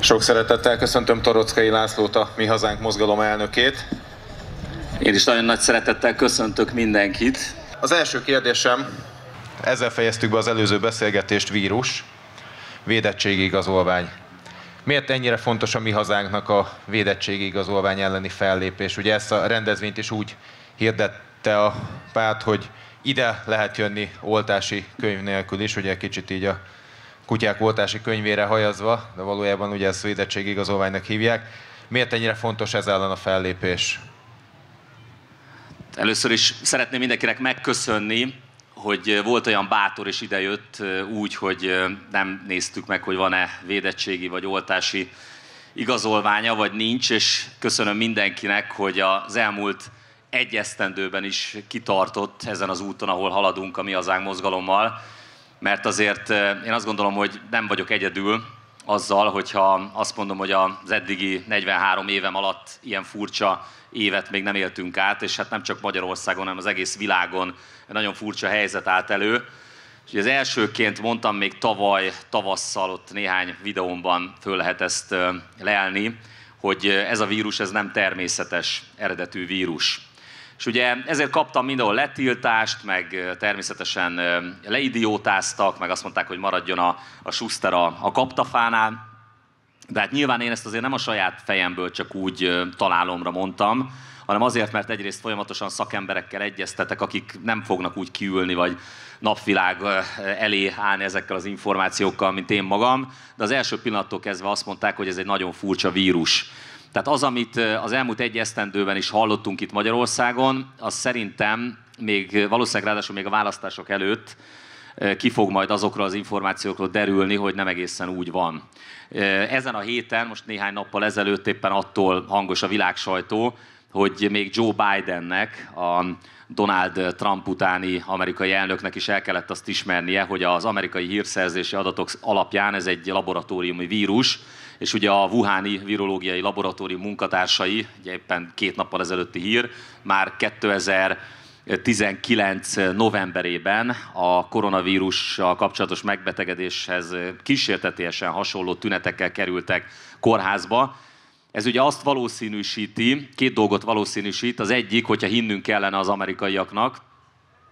Sok szeretettel köszöntöm Torockai Lászlót, a Mi Hazánk mozgalom elnökét. Én is nagyon nagy szeretettel köszöntök mindenkit. Az első kérdésem, ezzel fejeztük be az előző beszélgetést, vírus, védettségi igazolvány. Miért ennyire fontos a mi hazánknak a védettségi igazolvány elleni fellépés? Ugye ezt a rendezvényt is úgy hirdette a párt, hogy ide lehet jönni oltási könyv nélkül is, ugye kicsit így a kutyák voltási könyvére hajazva, de valójában ugye ezt igazolványnak hívják. Miért ennyire fontos ez ellen a fellépés? Először is szeretném mindenkinek megköszönni, hogy volt olyan bátor és idejött úgy, hogy nem néztük meg, hogy van-e védettségi vagy oltási igazolványa, vagy nincs, és köszönöm mindenkinek, hogy az elmúlt egy esztendőben is kitartott ezen az úton, ahol haladunk a Mi Hazánk mozgalommal mert azért én azt gondolom, hogy nem vagyok egyedül azzal, hogyha azt mondom, hogy az eddigi 43 évem alatt ilyen furcsa évet még nem éltünk át, és hát nem csak Magyarországon, hanem az egész világon egy nagyon furcsa helyzet állt elő. És az elsőként mondtam még tavaly tavasszal, ott néhány videómban föl lehet ezt lelni, hogy ez a vírus ez nem természetes eredetű vírus. És ugye ezért kaptam mindenhol letiltást, meg természetesen leidiótáztak, meg azt mondták, hogy maradjon a, a Schuster a, a kaptafánál. De hát nyilván én ezt azért nem a saját fejemből csak úgy találomra mondtam, hanem azért, mert egyrészt folyamatosan szakemberekkel egyeztetek, akik nem fognak úgy kiülni, vagy napvilág elé állni ezekkel az információkkal, mint én magam. De az első pillanattól kezdve azt mondták, hogy ez egy nagyon furcsa vírus, tehát az, amit az elmúlt egy esztendőben is hallottunk itt Magyarországon, az szerintem még valószínűleg ráadásul még a választások előtt ki fog majd azokról az információkról derülni, hogy nem egészen úgy van. Ezen a héten, most néhány nappal ezelőtt éppen attól hangos a világsajtó, hogy még Joe Bidennek, a Donald Trump utáni amerikai elnöknek is el kellett azt ismernie, hogy az amerikai hírszerzési adatok alapján ez egy laboratóriumi vírus, és ugye a Wuháni virológiai laboratórium munkatársai, ugye éppen két nappal ezelőtti hír, már 2000 19 novemberében a koronavírussal kapcsolatos megbetegedéshez kísértetésen hasonló tünetekkel kerültek kórházba. Ez ugye azt valószínűsíti, két dolgot valószínűsít. Az egyik, hogyha hinnünk kellene az amerikaiaknak,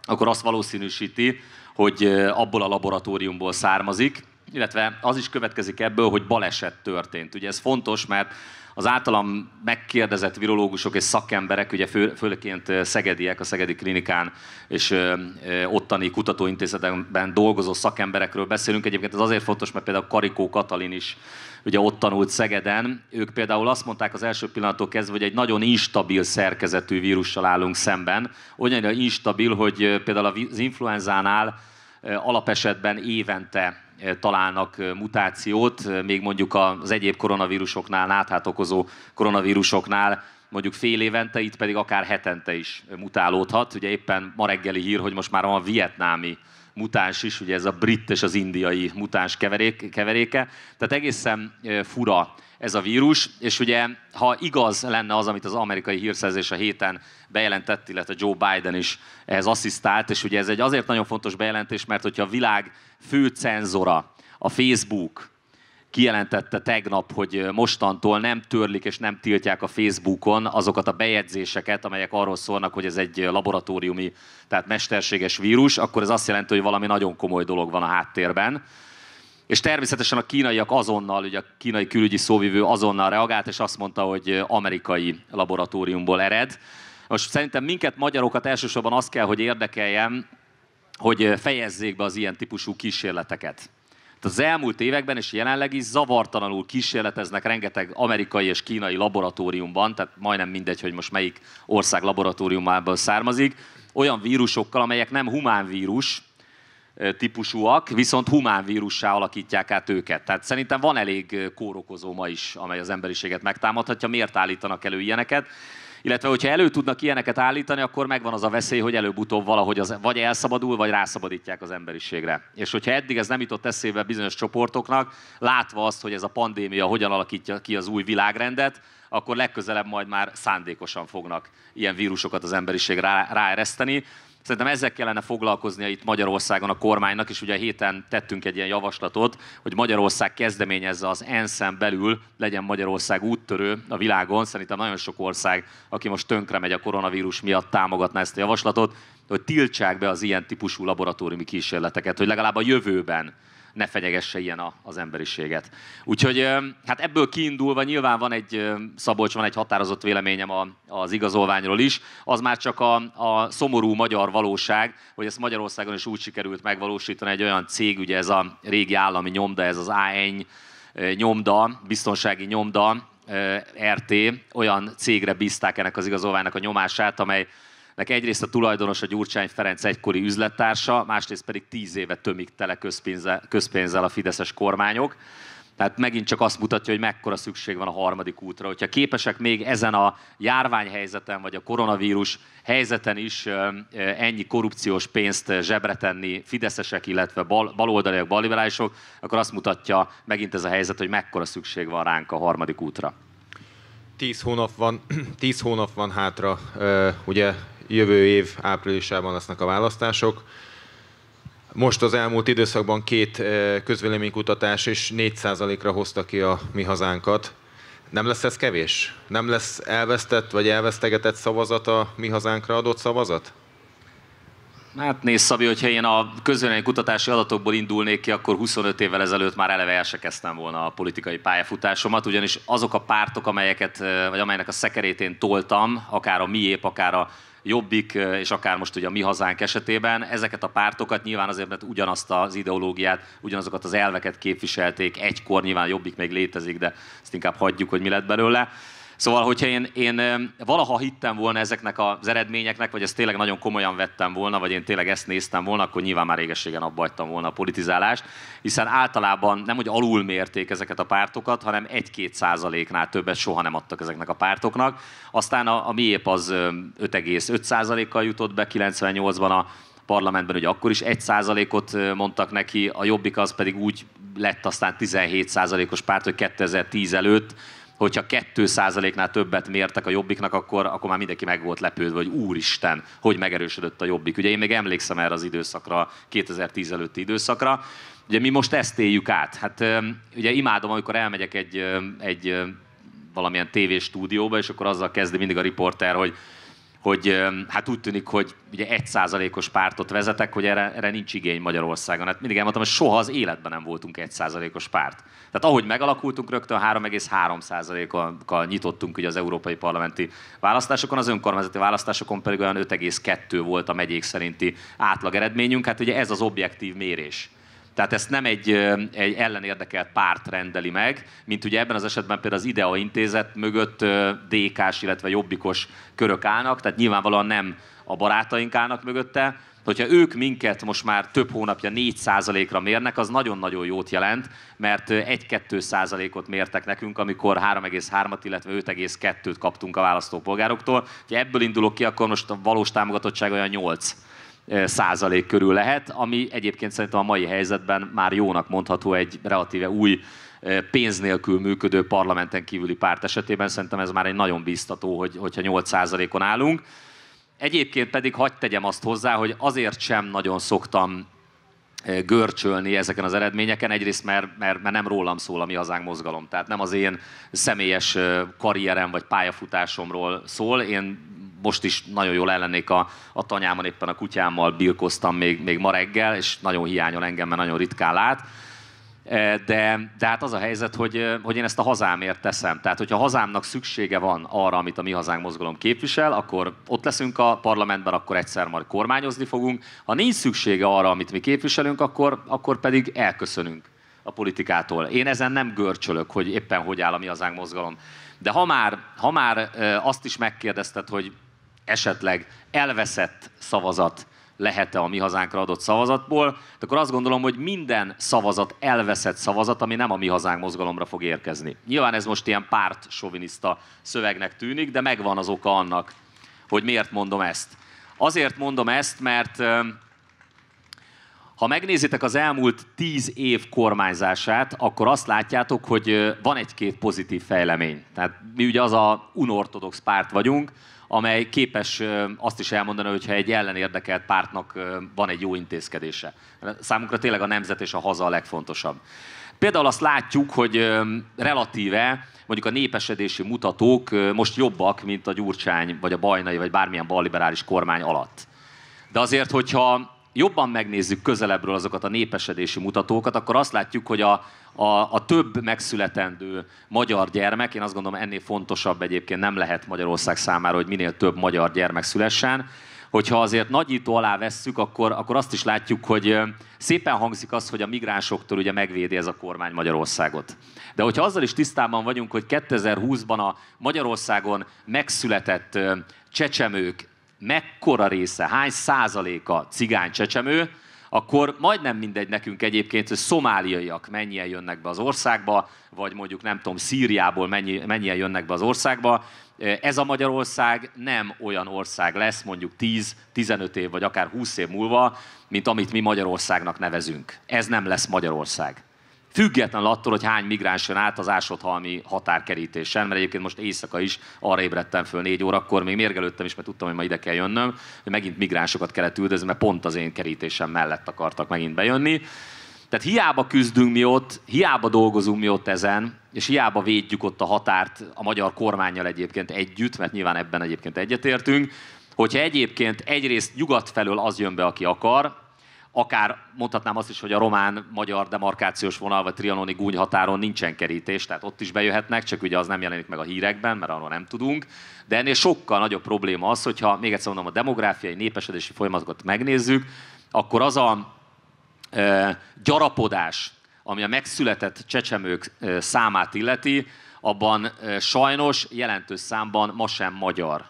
akkor azt valószínűsíti, hogy abból a laboratóriumból származik, illetve az is következik ebből, hogy baleset történt. Ugye ez fontos, mert az általam megkérdezett virológusok és szakemberek, ugye fő, főleként szegediek a Szegedi Klinikán és ö, ö, ottani kutatóintézetekben dolgozó szakemberekről beszélünk. Egyébként ez azért fontos, mert például Karikó Katalin is ugye ott tanult Szegeden. Ők például azt mondták az első pillanattól kezdve, hogy egy nagyon instabil szerkezetű vírussal állunk szemben. Olyan instabil, hogy például az influenzánál alapesetben évente találnak mutációt, még mondjuk az egyéb koronavírusoknál, náthát okozó koronavírusoknál mondjuk fél évente, itt pedig akár hetente is mutálódhat. Ugye éppen ma reggeli hír, hogy most már van a vietnámi mutáns is, ugye ez a brit és az indiai mutáns keverék, keveréke. Tehát egészen fura ez a vírus, és ugye ha igaz lenne az, amit az amerikai hírszerzés a héten bejelentett, illetve Joe Biden is ehhez asszisztált, és ugye ez egy azért nagyon fontos bejelentés, mert hogyha a világ fő cenzora, a Facebook, kijelentette tegnap, hogy mostantól nem törlik és nem tiltják a Facebookon azokat a bejegyzéseket, amelyek arról szólnak, hogy ez egy laboratóriumi, tehát mesterséges vírus, akkor ez azt jelenti, hogy valami nagyon komoly dolog van a háttérben. És természetesen a kínaiak azonnal, ugye a kínai külügyi szóvivő azonnal reagált, és azt mondta, hogy amerikai laboratóriumból ered. Most szerintem minket, magyarokat elsősorban azt kell, hogy érdekeljen, hogy fejezzék be az ilyen típusú kísérleteket. Hát az elmúlt években és jelenleg is zavartalanul kísérleteznek rengeteg amerikai és kínai laboratóriumban, tehát majdnem mindegy, hogy most melyik ország laboratóriumából származik, olyan vírusokkal, amelyek nem humán vírus típusúak, viszont humán vírussá alakítják át őket. Tehát szerintem van elég kórokozó ma is, amely az emberiséget megtámadhatja. Miért állítanak elő ilyeneket? illetve hogyha elő tudnak ilyeneket állítani, akkor megvan az a veszély, hogy előbb-utóbb valahogy az, vagy elszabadul, vagy rászabadítják az emberiségre. És hogyha eddig ez nem jutott eszébe bizonyos csoportoknak, látva azt, hogy ez a pandémia hogyan alakítja ki az új világrendet, akkor legközelebb majd már szándékosan fognak ilyen vírusokat az emberiség rá, ráereszteni. Szerintem ezzel kellene foglalkoznia itt Magyarországon a kormánynak, és ugye héten tettünk egy ilyen javaslatot, hogy Magyarország kezdeményezze az ensz belül, legyen Magyarország úttörő a világon. Szerintem nagyon sok ország, aki most tönkre megy a koronavírus miatt, támogatná ezt a javaslatot, hogy tiltsák be az ilyen típusú laboratóriumi kísérleteket, hogy legalább a jövőben ne fenyegesse ilyen a, az emberiséget. Úgyhogy hát ebből kiindulva nyilván van egy, Szabolcs, van egy határozott véleményem a, az igazolványról is. Az már csak a, a szomorú magyar valóság, hogy ezt Magyarországon is úgy sikerült megvalósítani egy olyan cég, ugye ez a régi állami nyomda, ez az AN nyomda, biztonsági nyomda, RT, olyan cégre bízták ennek az igazolványnak a nyomását, amely Nek egyrészt a tulajdonos a Gyurcsány Ferenc egykori üzlettársa, másrészt pedig tíz éve tömik tele közpénzzel, közpénzzel a fideszes kormányok. Tehát megint csak azt mutatja, hogy mekkora szükség van a harmadik útra. Hogyha képesek még ezen a járványhelyzeten, vagy a koronavírus helyzeten is ennyi korrupciós pénzt zsebre tenni fideszesek, illetve bal, baloldaliak, balliberálisok, akkor azt mutatja megint ez a helyzet, hogy mekkora szükség van ránk a harmadik útra. Tíz hónap van, tíz hónap van hátra, ugye jövő év áprilisában lesznek a választások. Most az elmúlt időszakban két eh, közvéleménykutatás és 4%-ra hozta ki a mi hazánkat. Nem lesz ez kevés? Nem lesz elvesztett vagy elvesztegetett szavazat a mi hazánkra adott szavazat? Hát nézd, Szabi, hogyha én a közvélemény kutatási adatokból indulnék ki, akkor 25 évvel ezelőtt már eleve kezdtem volna a politikai pályafutásomat, ugyanis azok a pártok, amelyeket, eh, vagy amelynek a szekerét én toltam, akár a miép, akár a Jobbik, és akár most ugye a mi hazánk esetében, ezeket a pártokat nyilván azért, mert ugyanazt az ideológiát, ugyanazokat az elveket képviselték, egykor nyilván Jobbik még létezik, de ezt inkább hagyjuk, hogy mi lett belőle. Szóval, hogyha én, én valaha hittem volna ezeknek az eredményeknek, vagy ezt tényleg nagyon komolyan vettem volna, vagy én tényleg ezt néztem volna, akkor nyilván már régességen abba volna a politizálást, hiszen általában nem, hogy alul mérték ezeket a pártokat, hanem 1-2 százaléknál többet soha nem adtak ezeknek a pártoknak. Aztán a, a miép az 5,5 százalékkal jutott be 98-ban a parlamentben, hogy akkor is 1 százalékot mondtak neki, a Jobbik az pedig úgy lett aztán 17%-os párt, hogy 2010 előtt hogyha 2%-nál többet mértek a jobbiknak, akkor, akkor már mindenki meg volt lepődve, hogy úristen, hogy megerősödött a jobbik. Ugye én még emlékszem erre az időszakra, 2010 előtti időszakra. Ugye mi most ezt éljük át. Hát ugye imádom, amikor elmegyek egy, egy valamilyen stúdióba és akkor azzal kezdi mindig a riporter, hogy hogy hát úgy tűnik, hogy ugye egy százalékos pártot vezetek, hogy erre, erre nincs igény Magyarországon. Hát mindig elmondtam, hogy soha az életben nem voltunk egy százalékos párt. Tehát ahogy megalakultunk, rögtön 3,3 százalékkal nyitottunk ugye az európai parlamenti választásokon, az önkormányzati választásokon pedig olyan 5,2 volt a megyék szerinti átlag eredményünk. Hát ugye ez az objektív mérés. Tehát ezt nem egy, egy ellenérdekelt párt rendeli meg, mint ugye ebben az esetben például az IDEA intézet mögött dk illetve jobbikos körök állnak, tehát nyilvánvalóan nem a barátaink állnak mögötte, hogyha ők minket most már több hónapja 4%-ra mérnek, az nagyon-nagyon jót jelent, mert 1-2%-ot mértek nekünk, amikor 3,3-at, illetve 5,2-t kaptunk a választópolgároktól. Ha ebből indulok ki, akkor most a valós támogatottság olyan 8 százalék körül lehet, ami egyébként szerintem a mai helyzetben már jónak mondható egy relatíve új pénz nélkül működő parlamenten kívüli párt esetében. Szerintem ez már egy nagyon biztató, hogy, hogyha 8 százalékon állunk. Egyébként pedig hagyd tegyem azt hozzá, hogy azért sem nagyon szoktam görcsölni ezeken az eredményeken, egyrészt mert, mert, mert nem rólam szól a Mi Hazánk mozgalom, tehát nem az én személyes karrierem vagy pályafutásomról szól, én most is nagyon jól ellennék a, a tanyámon, éppen a kutyámmal birkoztam még, még ma reggel, és nagyon hiányol engem, mert nagyon ritkán lát. E, de, de hát az a helyzet, hogy, e, hogy én ezt a hazámért teszem. Tehát, hogyha a hazámnak szüksége van arra, amit a Mi Hazánk mozgalom képvisel, akkor ott leszünk a parlamentben, akkor egyszer majd kormányozni fogunk. Ha nincs szüksége arra, amit mi képviselünk, akkor, akkor pedig elköszönünk a politikától. Én ezen nem görcsölök, hogy éppen hogy áll a Mi Hazánk mozgalom. De ha már, ha már e, azt is megkérdezted, hogy esetleg elveszett szavazat lehet-e a mi hazánkra adott szavazatból, de akkor azt gondolom, hogy minden szavazat elveszett szavazat, ami nem a mi hazánk mozgalomra fog érkezni. Nyilván ez most ilyen párt soviniszta szövegnek tűnik, de megvan az oka annak, hogy miért mondom ezt. Azért mondom ezt, mert ha megnézitek az elmúlt tíz év kormányzását, akkor azt látjátok, hogy van egy-két pozitív fejlemény. Tehát mi ugye az a unortodox párt vagyunk, amely képes azt is elmondani, hogyha egy ellenérdekelt pártnak van egy jó intézkedése. Számunkra tényleg a nemzet és a haza a legfontosabb. Például azt látjuk, hogy relatíve mondjuk a népesedési mutatók most jobbak, mint a Gyurcsány, vagy a Bajnai, vagy bármilyen balliberális kormány alatt. De azért, hogyha jobban megnézzük közelebbről azokat a népesedési mutatókat, akkor azt látjuk, hogy a, a, a több megszületendő magyar gyermek, én azt gondolom ennél fontosabb egyébként nem lehet Magyarország számára, hogy minél több magyar gyermek szülessen, hogyha azért nagyító alá vesszük, akkor, akkor azt is látjuk, hogy szépen hangzik az, hogy a migránsoktól ugye megvédi ez a kormány Magyarországot. De hogyha azzal is tisztában vagyunk, hogy 2020-ban a Magyarországon megszületett csecsemők mekkora része, hány százaléka cigány csecsemő, akkor majdnem mindegy nekünk egyébként, hogy szomáliaiak mennyien jönnek be az országba, vagy mondjuk nem tudom, Szíriából mennyi, mennyien jönnek be az országba. Ez a Magyarország nem olyan ország lesz mondjuk 10-15 év, vagy akár 20 év múlva, mint amit mi Magyarországnak nevezünk. Ez nem lesz Magyarország független attól, hogy hány migráns jön át az ásotthalmi határkerítésen, mert egyébként most éjszaka is arra ébredtem föl négy órakor, még mérgelődtem is, mert tudtam, hogy ma ide kell jönnöm, hogy megint migránsokat kellett üldözni, mert pont az én kerítésem mellett akartak megint bejönni. Tehát hiába küzdünk mi ott, hiába dolgozunk mi ott ezen, és hiába védjük ott a határt a magyar kormányjal egyébként együtt, mert nyilván ebben egyébként egyetértünk, hogyha egyébként egyrészt nyugat felől az jön be, aki akar, akár mondhatnám azt is, hogy a román-magyar demarkációs vonal vagy trianoni gúny határon nincsen kerítés, tehát ott is bejöhetnek, csak ugye az nem jelenik meg a hírekben, mert arról nem tudunk. De ennél sokkal nagyobb probléma az, hogyha még egyszer mondom, a demográfiai népesedési folyamatokat megnézzük, akkor az a e, gyarapodás, ami a megszületett csecsemők e, számát illeti, abban e, sajnos jelentős számban ma sem magyar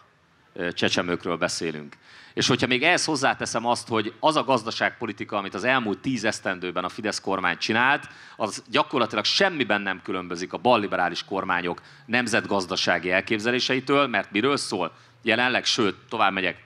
e, csecsemőkről beszélünk. És hogyha még ehhez hozzáteszem azt, hogy az a gazdaságpolitika, amit az elmúlt tíz esztendőben a Fidesz kormány csinált, az gyakorlatilag semmiben nem különbözik a balliberális kormányok nemzetgazdasági elképzeléseitől, mert miről szól? Jelenleg, sőt, tovább megyek,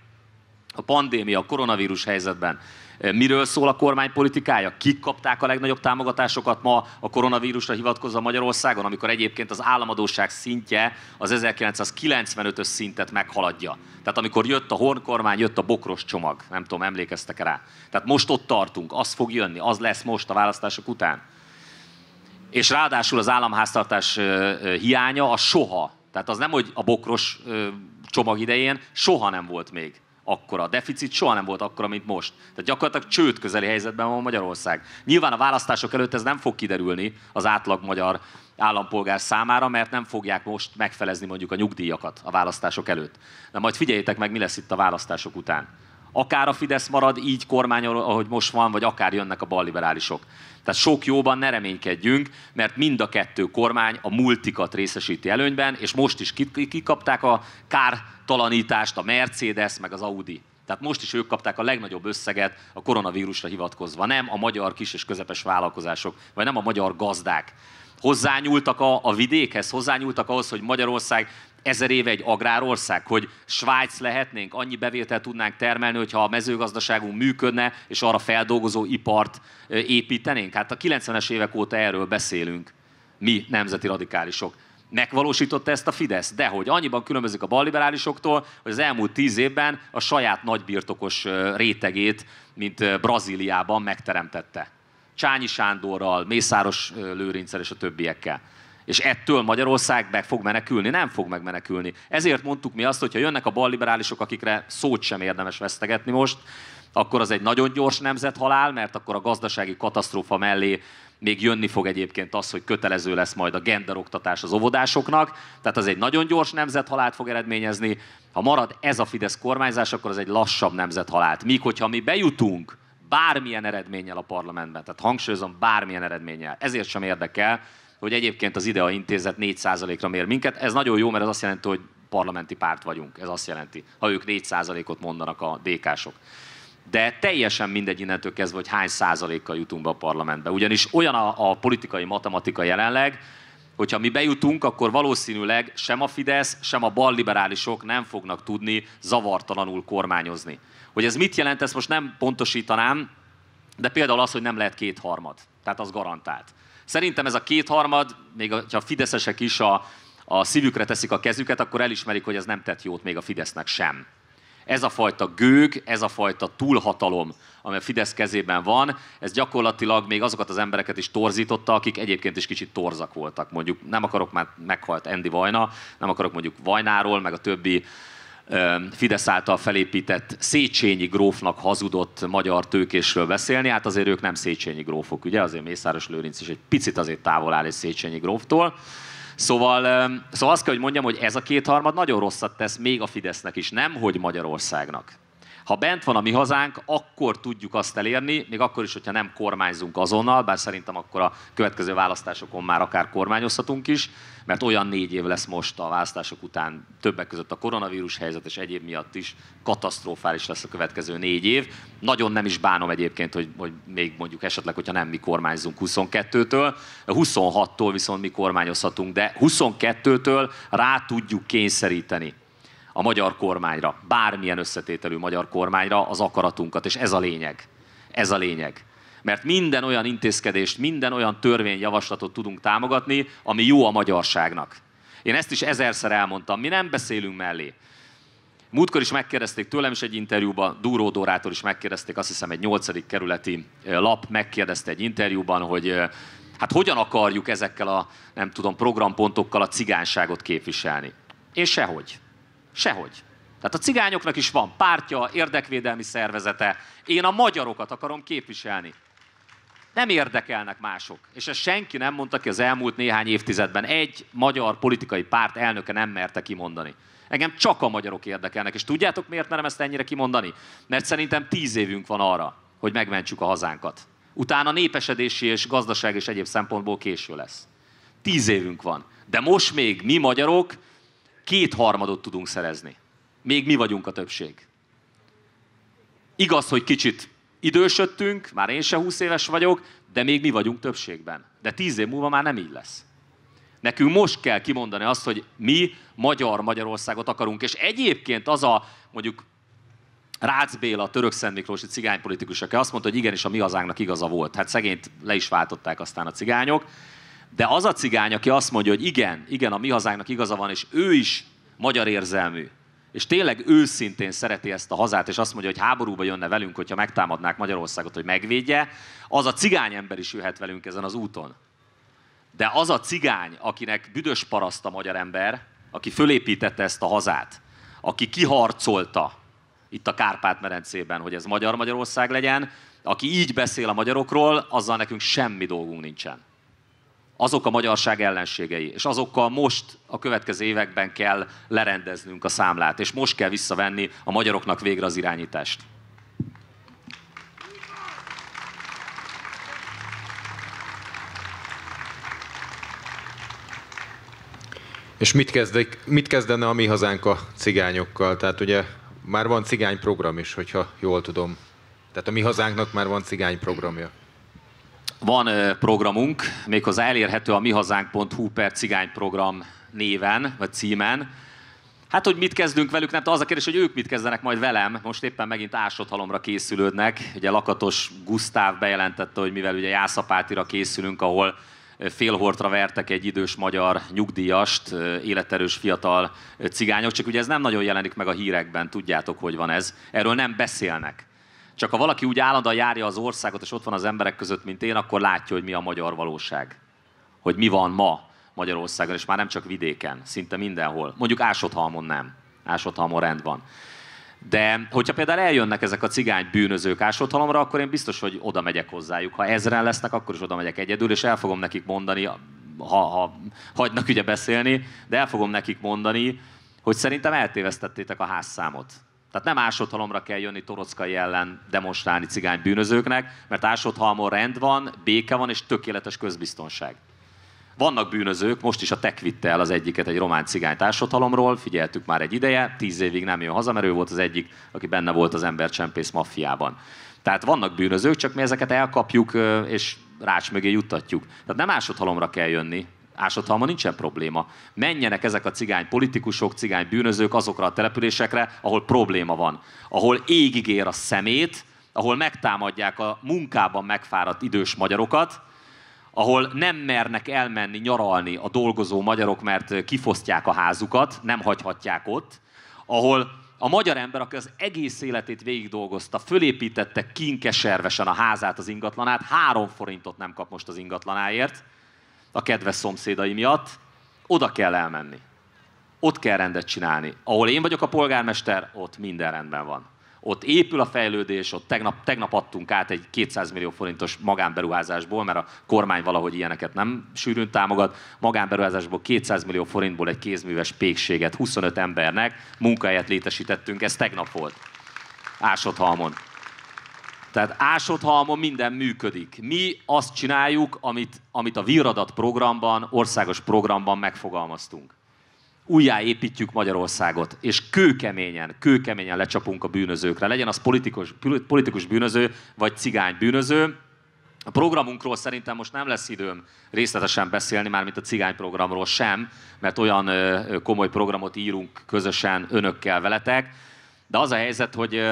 a pandémia, a koronavírus helyzetben Eh, miről szól a kormány politikája? Kik kapták a legnagyobb támogatásokat ma a koronavírusra hivatkozva Magyarországon, amikor egyébként az államadóság szintje az 1995-ös szintet meghaladja. Tehát amikor jött a Horn kormány, jött a bokros csomag. Nem tudom, emlékeztek rá. Tehát most ott tartunk, az fog jönni, az lesz most a választások után. És ráadásul az államháztartás hiánya a soha. Tehát az nem, hogy a bokros csomag idején soha nem volt még akkora. A deficit soha nem volt akkora, mint most. Tehát gyakorlatilag csőd közeli helyzetben van Magyarország. Nyilván a választások előtt ez nem fog kiderülni az átlag magyar állampolgár számára, mert nem fogják most megfelezni mondjuk a nyugdíjakat a választások előtt. De majd figyeljétek meg, mi lesz itt a választások után akár a Fidesz marad így kormányon, ahogy most van, vagy akár jönnek a balliberálisok. Tehát sok jóban ne reménykedjünk, mert mind a kettő kormány a multikat részesíti előnyben, és most is kikapták a kártalanítást a Mercedes, meg az Audi. Tehát most is ők kapták a legnagyobb összeget a koronavírusra hivatkozva, nem a magyar kis és közepes vállalkozások, vagy nem a magyar gazdák hozzányúltak a, a vidékhez, hozzányúltak ahhoz, hogy Magyarország ezer éve egy agrárország, hogy Svájc lehetnénk, annyi bevételt tudnánk termelni, hogyha a mezőgazdaságunk működne, és arra feldolgozó ipart építenénk. Hát a 90-es évek óta erről beszélünk mi nemzeti radikálisok. Megvalósította ezt a Fidesz? de hogy Annyiban különbözik a balliberálisoktól, hogy az elmúlt tíz évben a saját nagybirtokos rétegét, mint Brazíliában megteremtette. Csányi Sándorral, Mészáros Lőrincsel és a többiekkel. És ettől Magyarország meg fog menekülni? Nem fog megmenekülni. Ezért mondtuk mi azt, hogy ha jönnek a balliberálisok, akikre szót sem érdemes vesztegetni most, akkor az egy nagyon gyors nemzethalál, mert akkor a gazdasági katasztrófa mellé még jönni fog egyébként az, hogy kötelező lesz majd a genderoktatás az óvodásoknak, tehát az egy nagyon gyors nemzethalált fog eredményezni. Ha marad ez a Fidesz kormányzás, akkor az egy lassabb nemzethalált. Míg hogyha mi bejutunk bármilyen eredménnyel a parlamentben, tehát hangsúlyozom bármilyen eredménnyel, ezért sem érdekel, hogy egyébként az IDEA intézet 4%-ra mér minket. Ez nagyon jó, mert ez azt jelenti, hogy parlamenti párt vagyunk. Ez azt jelenti, ha ők 4%-ot mondanak a DK-sok. De teljesen mindegy innentől kezdve, hogy hány százalékkal jutunk be a parlamentbe. Ugyanis olyan a, a politikai matematika jelenleg, hogyha mi bejutunk, akkor valószínűleg sem a Fidesz, sem a balliberálisok nem fognak tudni zavartalanul kormányozni. Hogy ez mit jelent, ezt most nem pontosítanám, de például az, hogy nem lehet kétharmad. Tehát az garantált. Szerintem ez a kétharmad, még ha a fideszesek is a, a szívükre teszik a kezüket, akkor elismerik, hogy ez nem tett jót még a Fidesznek sem. Ez a fajta gőg, ez a fajta túlhatalom, ami a Fidesz kezében van, ez gyakorlatilag még azokat az embereket is torzította, akik egyébként is kicsit torzak voltak. Mondjuk nem akarok már meghalt endi Vajna, nem akarok mondjuk Vajnáról, meg a többi Fidesz által felépített Széchenyi grófnak hazudott magyar tőkésről beszélni, hát azért ők nem Széchenyi grófok, ugye? Azért Mészáros Lőrinc is egy picit azért távol áll egy Széchenyi gróftól. Szóval, szóval azt kell, hogy mondjam, hogy ez a kétharmad nagyon rosszat tesz még a Fidesznek is, nem hogy Magyarországnak. Ha bent van a mi hazánk, akkor tudjuk azt elérni, még akkor is, hogyha nem kormányzunk azonnal, bár szerintem akkor a következő választásokon már akár kormányozhatunk is, mert olyan négy év lesz most a választások után, többek között a koronavírus helyzet és egyéb miatt is katasztrofális lesz a következő négy év. Nagyon nem is bánom egyébként, hogy, hogy még mondjuk esetleg, hogyha nem mi kormányzunk 22-től, 26-tól viszont mi kormányozhatunk, de 22-től rá tudjuk kényszeríteni a magyar kormányra, bármilyen összetételű magyar kormányra az akaratunkat, és ez a lényeg. Ez a lényeg. Mert minden olyan intézkedést, minden olyan törvényjavaslatot tudunk támogatni, ami jó a magyarságnak. Én ezt is ezerszer elmondtam, mi nem beszélünk mellé. Múltkor is megkérdezték tőlem is egy interjúban, Dúró Dórától is megkérdezték, azt hiszem egy 8. kerületi eh, lap megkérdezte egy interjúban, hogy eh, hát hogyan akarjuk ezekkel a, nem tudom, programpontokkal a cigánságot képviselni. És sehogy. Sehogy. Tehát a cigányoknak is van pártja, érdekvédelmi szervezete. Én a magyarokat akarom képviselni. Nem érdekelnek mások. És ezt senki nem mondta ki az elmúlt néhány évtizedben. Egy magyar politikai párt elnöke nem merte kimondani. Engem csak a magyarok érdekelnek. És tudjátok, miért merem ezt ennyire kimondani? Mert szerintem tíz évünk van arra, hogy megmentsük a hazánkat. Utána népesedési és gazdaság és egyéb szempontból késő lesz. Tíz évünk van. De most még mi magyarok kétharmadot tudunk szerezni. Még mi vagyunk a többség. Igaz, hogy kicsit idősödtünk, már én se 20 éves vagyok, de még mi vagyunk többségben. De tíz év múlva már nem így lesz. Nekünk most kell kimondani azt, hogy mi magyar Magyarországot akarunk. És egyébként az a mondjuk Rácz Béla, a török szentmiklósi cigánypolitikus, aki azt mondta, hogy igenis a mi hazánknak igaza volt. Hát szegényt le is váltották aztán a cigányok. De az a cigány, aki azt mondja, hogy igen, igen, a mi hazánknak igaza van, és ő is magyar érzelmű, és tényleg őszintén szereti ezt a hazát, és azt mondja, hogy háborúba jönne velünk, hogyha megtámadnák Magyarországot, hogy megvédje, az a cigány ember is jöhet velünk ezen az úton. De az a cigány, akinek büdös paraszt a magyar ember, aki fölépítette ezt a hazát, aki kiharcolta itt a Kárpát-merencében, hogy ez magyar Magyarország legyen, aki így beszél a magyarokról, azzal nekünk semmi dolgunk nincsen azok a magyarság ellenségei, és azokkal most a következő években kell lerendeznünk a számlát, és most kell visszavenni a magyaroknak végre az irányítást. És mit, kezdek, mit kezdene a mi hazánk a cigányokkal? Tehát ugye már van cigány program is, hogyha jól tudom. Tehát a mi hazánknak már van cigány programja. Van programunk, méghozzá elérhető a mihazánk.hu per program néven, vagy címen. Hát, hogy mit kezdünk velük, nem az a kérdés, hogy ők mit kezdenek majd velem. Most éppen megint ásotthalomra készülődnek. Ugye Lakatos Gusztáv bejelentette, hogy mivel ugye Jászapátira készülünk, ahol félhortra vertek egy idős magyar nyugdíjast, életerős fiatal cigányok, csak ugye ez nem nagyon jelenik meg a hírekben, tudjátok, hogy van ez. Erről nem beszélnek. Csak ha valaki úgy állandóan járja az országot, és ott van az emberek között, mint én, akkor látja, hogy mi a magyar valóság. Hogy mi van ma Magyarországon, és már nem csak vidéken, szinte mindenhol. Mondjuk Ásotthalmon nem. Ásotthalmon rend van. De hogyha például eljönnek ezek a cigány bűnözők ásotthalomra, akkor én biztos, hogy oda megyek hozzájuk. Ha ezren lesznek, akkor is oda megyek egyedül, és el fogom nekik mondani, ha, ha hagynak ugye beszélni, de el fogom nekik mondani, hogy szerintem eltévesztettétek a házszámot. Tehát nem ásotthalomra kell jönni torockai ellen demonstrálni cigány bűnözőknek, mert ásotthalmon rend van, béke van és tökéletes közbiztonság. Vannak bűnözők, most is a tech vitte el az egyiket egy román cigány társadalomról, figyeltük már egy ideje, tíz évig nem jön haza, mert ő volt az egyik, aki benne volt az embercsempész maffiában. Tehát vannak bűnözők, csak mi ezeket elkapjuk és rács mögé juttatjuk. Tehát nem ásotthalomra kell jönni, Ásathalma nincsen probléma. Menjenek ezek a cigány politikusok, cigány bűnözők azokra a településekre, ahol probléma van. Ahol égig ér a szemét, ahol megtámadják a munkában megfáradt idős magyarokat, ahol nem mernek elmenni nyaralni a dolgozó magyarok, mert kifosztják a házukat, nem hagyhatják ott, ahol a magyar ember, aki az egész életét végig dolgozta, fölépítette kinkeservesen a házát, az ingatlanát, három forintot nem kap most az ingatlanáért, a kedves szomszédai miatt, oda kell elmenni. Ott kell rendet csinálni. Ahol én vagyok a polgármester, ott minden rendben van. Ott épül a fejlődés, ott tegnap, tegnap adtunk át egy 200 millió forintos magánberuházásból, mert a kormány valahogy ilyeneket nem sűrűn támogat, magánberuházásból 200 millió forintból egy kézműves pékséget 25 embernek, munkahelyet létesítettünk, ez tegnap volt. Ásodhalmon. Tehát Ásodhalmon minden működik. Mi azt csináljuk, amit, amit a Viradat programban, országos programban megfogalmaztunk. Újjáépítjük Magyarországot, és kőkeményen, kőkeményen lecsapunk a bűnözőkre. Legyen az politikus, politikus bűnöző, vagy cigány bűnöző. A programunkról szerintem most nem lesz időm részletesen beszélni, már mint a cigány programról sem, mert olyan komoly programot írunk közösen önökkel veletek, de az a helyzet, hogy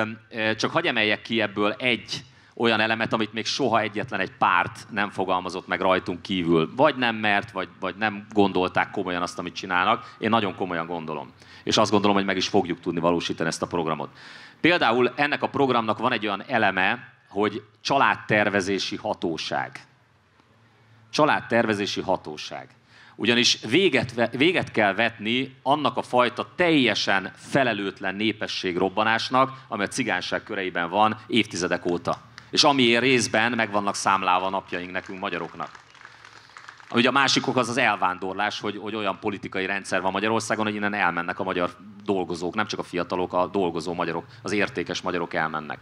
csak hagyj emeljek ki ebből egy olyan elemet, amit még soha egyetlen egy párt nem fogalmazott meg rajtunk kívül. Vagy nem mert, vagy, vagy nem gondolták komolyan azt, amit csinálnak. Én nagyon komolyan gondolom. És azt gondolom, hogy meg is fogjuk tudni valósítani ezt a programot. Például ennek a programnak van egy olyan eleme, hogy családtervezési hatóság. Családtervezési hatóság ugyanis véget, véget kell vetni annak a fajta teljesen felelőtlen népesség robbanásnak, ami a cigányság köreiben van évtizedek óta. És amiért részben meg vannak számlálva napjaink nekünk magyaroknak. Ugye a másik ok az az elvándorlás, hogy, hogy olyan politikai rendszer van Magyarországon, hogy innen elmennek a magyar dolgozók, nem csak a fiatalok, a dolgozó magyarok, az értékes magyarok elmennek.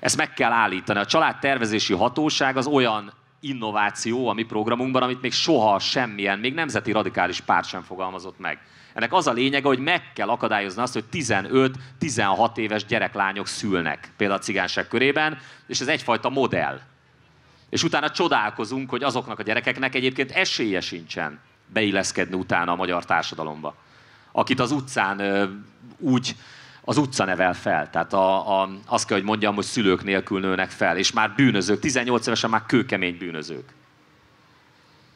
Ezt meg kell állítani. A családtervezési hatóság az olyan innováció a mi programunkban, amit még soha semmilyen, még nemzeti radikális párt sem fogalmazott meg. Ennek az a lényege, hogy meg kell akadályozni azt, hogy 15-16 éves gyereklányok szülnek, például a cigánység körében, és ez egyfajta modell. És utána csodálkozunk, hogy azoknak a gyerekeknek egyébként esélye sincsen beilleszkedni utána a magyar társadalomba. Akit az utcán úgy az utca nevel fel. Tehát a, a, azt kell, hogy mondjam, hogy szülők nélkül nőnek fel, és már bűnözők, 18 évesen már kőkemény bűnözők.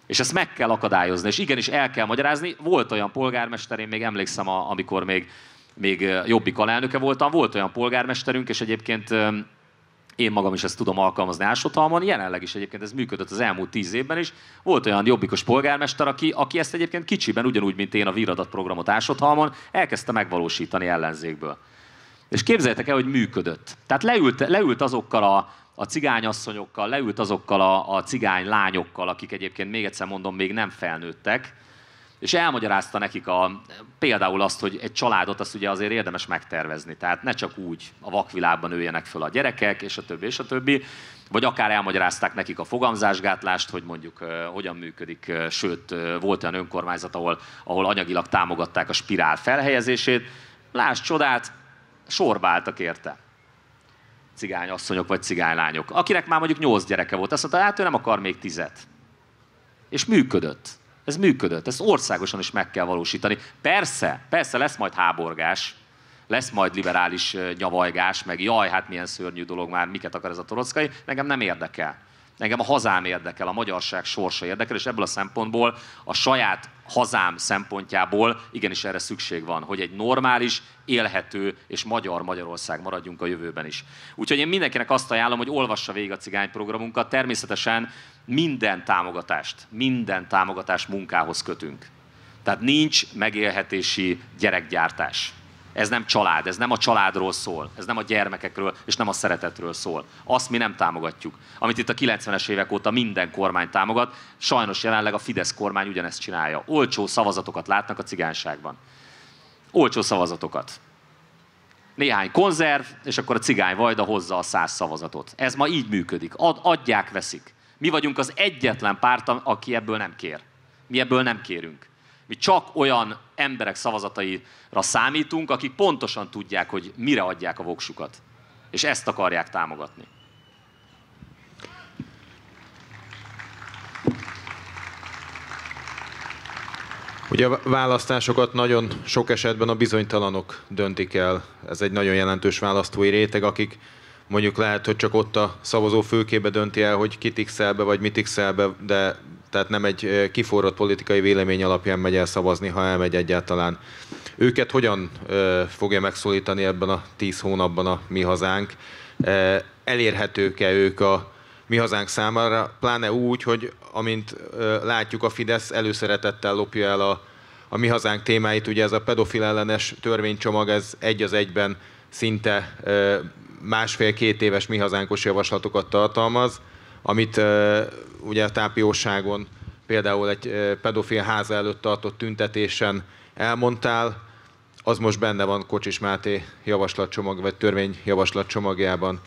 És ezt meg kell akadályozni, és igenis el kell magyarázni. Volt olyan polgármester, én még emlékszem, amikor még, még jobbik alelnöke voltam, volt olyan polgármesterünk, és egyébként én magam is ezt tudom alkalmazni Ásotalmon, jelenleg is egyébként ez működött az elmúlt tíz évben is. Volt olyan jobbikos polgármester, aki, aki ezt egyébként kicsiben, ugyanúgy, mint én a Viradat programot Ásotalmon, elkezdte megvalósítani ellenzékből. És képzeljétek el, hogy működött. Tehát leült, leült azokkal a, a cigányasszonyokkal, leült azokkal a, a cigány lányokkal, akik egyébként, még egyszer mondom, még nem felnőttek, és elmagyarázta nekik a, például azt, hogy egy családot azt ugye azért érdemes megtervezni. Tehát ne csak úgy a vakvilágban nőjenek föl a gyerekek, és a többi, és a többi. Vagy akár elmagyarázták nekik a fogamzásgátlást, hogy mondjuk uh, hogyan működik, uh, sőt, uh, volt olyan önkormányzat, ahol, ahol anyagilag támogatták a spirál felhelyezését. Lásd csodát, sorbáltak érte cigányasszonyok vagy cigánylányok, akinek már mondjuk nyolc gyereke volt. Azt mondta, hát ő nem akar még tizet. És működött. Ez működött, ezt országosan is meg kell valósítani. Persze, persze lesz majd háborgás, lesz majd liberális nyavajgás, meg jaj, hát milyen szörnyű dolog már, miket akar ez a torockai, nekem nem érdekel. Engem a hazám érdekel, a magyarság sorsa érdekel, és ebből a szempontból a saját hazám szempontjából igenis erre szükség van, hogy egy normális, élhető és magyar Magyarország maradjunk a jövőben is. Úgyhogy én mindenkinek azt ajánlom, hogy olvassa végig a cigány programunkat. Természetesen minden támogatást, minden támogatást munkához kötünk. Tehát nincs megélhetési gyerekgyártás. Ez nem család, ez nem a családról szól, ez nem a gyermekekről, és nem a szeretetről szól. Azt mi nem támogatjuk. Amit itt a 90-es évek óta minden kormány támogat, sajnos jelenleg a Fidesz kormány ugyanezt csinálja. Olcsó szavazatokat látnak a cigányságban. Olcsó szavazatokat néhány konzerv, és akkor a cigány vajda hozza a száz szavazatot. Ez ma így működik. Ad, adják, veszik. Mi vagyunk az egyetlen párt, aki ebből nem kér. Mi ebből nem kérünk mi csak olyan emberek szavazataira számítunk, akik pontosan tudják, hogy mire adják a voksukat. És ezt akarják támogatni. Ugye a választásokat nagyon sok esetben a bizonytalanok döntik el. Ez egy nagyon jelentős választói réteg, akik mondjuk lehet, hogy csak ott a szavazó főkébe dönti el, hogy kit x be, vagy mit x be, de tehát nem egy kiforrott politikai vélemény alapján megy el szavazni, ha elmegy egyáltalán. Őket hogyan fogja megszólítani ebben a tíz hónapban a mi hazánk? Elérhetők-e ők a mi hazánk számára, pláne úgy, hogy amint látjuk a Fidesz előszeretettel lopja el a, a mi hazánk témáit, ugye ez a pedofil ellenes törvénycsomag, ez egy az egyben szinte másfél-két éves mi hazánkos javaslatokat tartalmaz, amit ugye a tápióságon, például egy pedofil háza előtt tartott tüntetésen elmondtál, az most benne van Kocsis Máté javaslatcsomag, vagy törvény javaslatcsomagjában.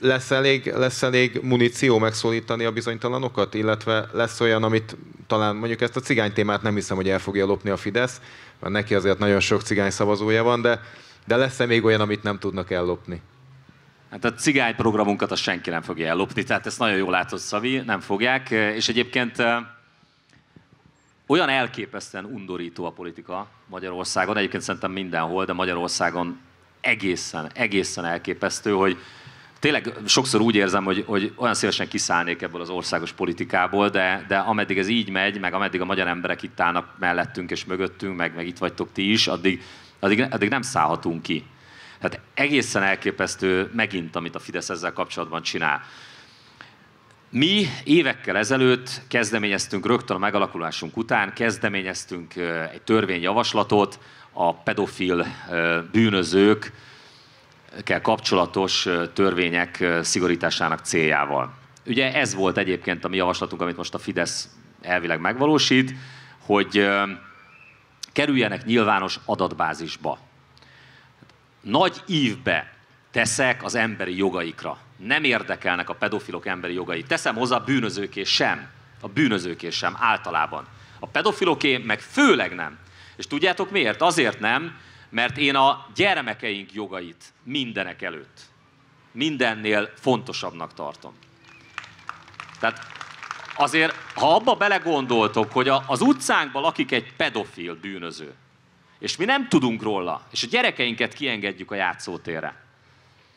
Lesz elég, lesz elég muníció megszólítani a bizonytalanokat, illetve lesz olyan, amit talán mondjuk ezt a cigány témát nem hiszem, hogy el fogja lopni a Fidesz, mert neki azért nagyon sok cigány szavazója van, de, de lesz-e még olyan, amit nem tudnak ellopni? Hát a cigány programunkat azt senki nem fogja ellopni, tehát ezt nagyon jól látod, Szavi, nem fogják. És egyébként olyan elképesztően undorító a politika Magyarországon, egyébként szerintem mindenhol, de Magyarországon egészen, egészen elképesztő, hogy tényleg sokszor úgy érzem, hogy, hogy olyan szívesen kiszállnék ebből az országos politikából, de, de ameddig ez így megy, meg ameddig a magyar emberek itt állnak mellettünk és mögöttünk, meg, meg itt vagytok ti is, addig, addig, addig nem szállhatunk ki. Tehát egészen elképesztő megint, amit a Fidesz ezzel kapcsolatban csinál. Mi évekkel ezelőtt kezdeményeztünk, rögtön a megalakulásunk után kezdeményeztünk egy törvényjavaslatot a pedofil bűnözők kapcsolatos törvények szigorításának céljával. Ugye ez volt egyébként a mi javaslatunk, amit most a Fidesz elvileg megvalósít, hogy kerüljenek nyilvános adatbázisba nagy ívbe teszek az emberi jogaikra. Nem érdekelnek a pedofilok emberi jogai. Teszem hozzá a bűnözőké sem. A bűnözőké sem általában. A pedofiloké meg főleg nem. És tudjátok miért? Azért nem, mert én a gyermekeink jogait mindenek előtt, mindennél fontosabbnak tartom. Tehát azért, ha abba belegondoltok, hogy az utcánkban lakik egy pedofil bűnöző, és mi nem tudunk róla, és a gyerekeinket kiengedjük a játszótérre,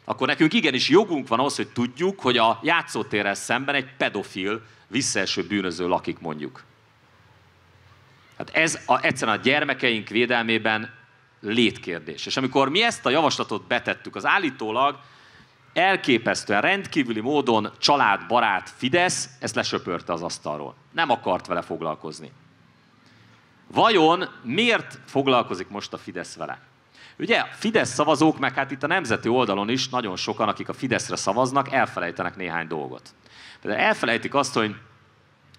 akkor nekünk igenis jogunk van az, hogy tudjuk, hogy a játszótérrel szemben egy pedofil, visszaeső bűnöző lakik mondjuk. Hát ez a, egyszerűen a gyermekeink védelmében létkérdés. És amikor mi ezt a javaslatot betettük, az állítólag elképesztően, rendkívüli módon családbarát Fidesz ezt lesöpörte az asztalról. Nem akart vele foglalkozni. Vajon miért foglalkozik most a Fidesz vele? Ugye a Fidesz szavazók, meg hát itt a nemzeti oldalon is nagyon sokan, akik a Fideszre szavaznak, elfelejtenek néhány dolgot. Például elfelejtik azt, hogy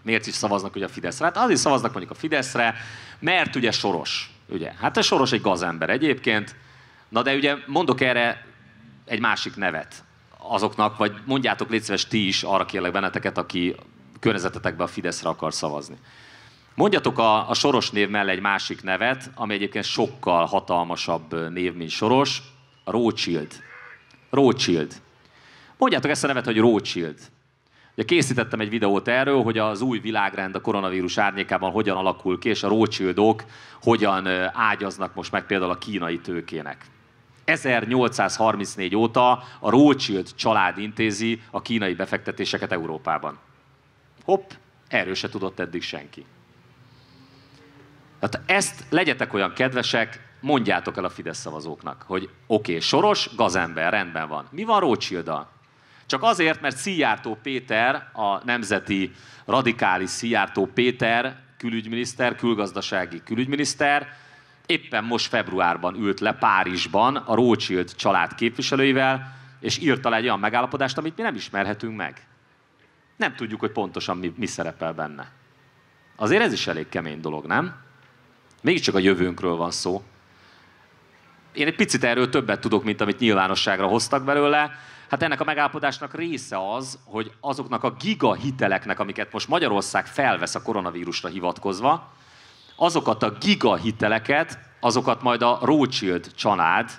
miért is szavaznak ugye a Fideszre. Hát azért szavaznak mondjuk a Fideszre, mert ugye Soros. Ugye? Hát a Soros egy gazember egyébként. Na de ugye mondok erre egy másik nevet azoknak, vagy mondjátok légy szíves ti is, arra kérlek benneteket, aki környezetetekben a Fideszre akar szavazni. Mondjatok a, a Soros név mellé egy másik nevet, ami egyébként sokkal hatalmasabb név, mint Soros, a Rothschild. Rothschild. Mondjátok ezt a nevet, hogy Rothschild. Ugye készítettem egy videót erről, hogy az új világrend a koronavírus árnyékában hogyan alakul ki, és a Rothschildok hogyan ágyaznak most meg például a kínai tőkének. 1834 óta a Rothschild család intézi a kínai befektetéseket Európában. Hopp, erről se tudott eddig senki. Tehát ezt legyetek olyan kedvesek, mondjátok el a Fidesz szavazóknak, hogy oké, okay, Soros, gazember, rendben van. Mi van Rothschilddal? Csak azért, mert Szijjártó Péter, a nemzeti radikális Szijjártó Péter, külügyminiszter, külgazdasági külügyminiszter, éppen most februárban ült le Párizsban a Rothschild család képviselőivel, és írta le egy olyan megállapodást, amit mi nem ismerhetünk meg. Nem tudjuk, hogy pontosan mi, mi szerepel benne. Azért ez is elég kemény dolog, nem? Mégiscsak a jövőnkről van szó. Én egy picit erről többet tudok, mint amit nyilvánosságra hoztak belőle. Hát ennek a megállapodásnak része az, hogy azoknak a giga hiteleknek, amiket most Magyarország felvesz a koronavírusra hivatkozva, azokat a giga hiteleket, azokat majd a Rothschild család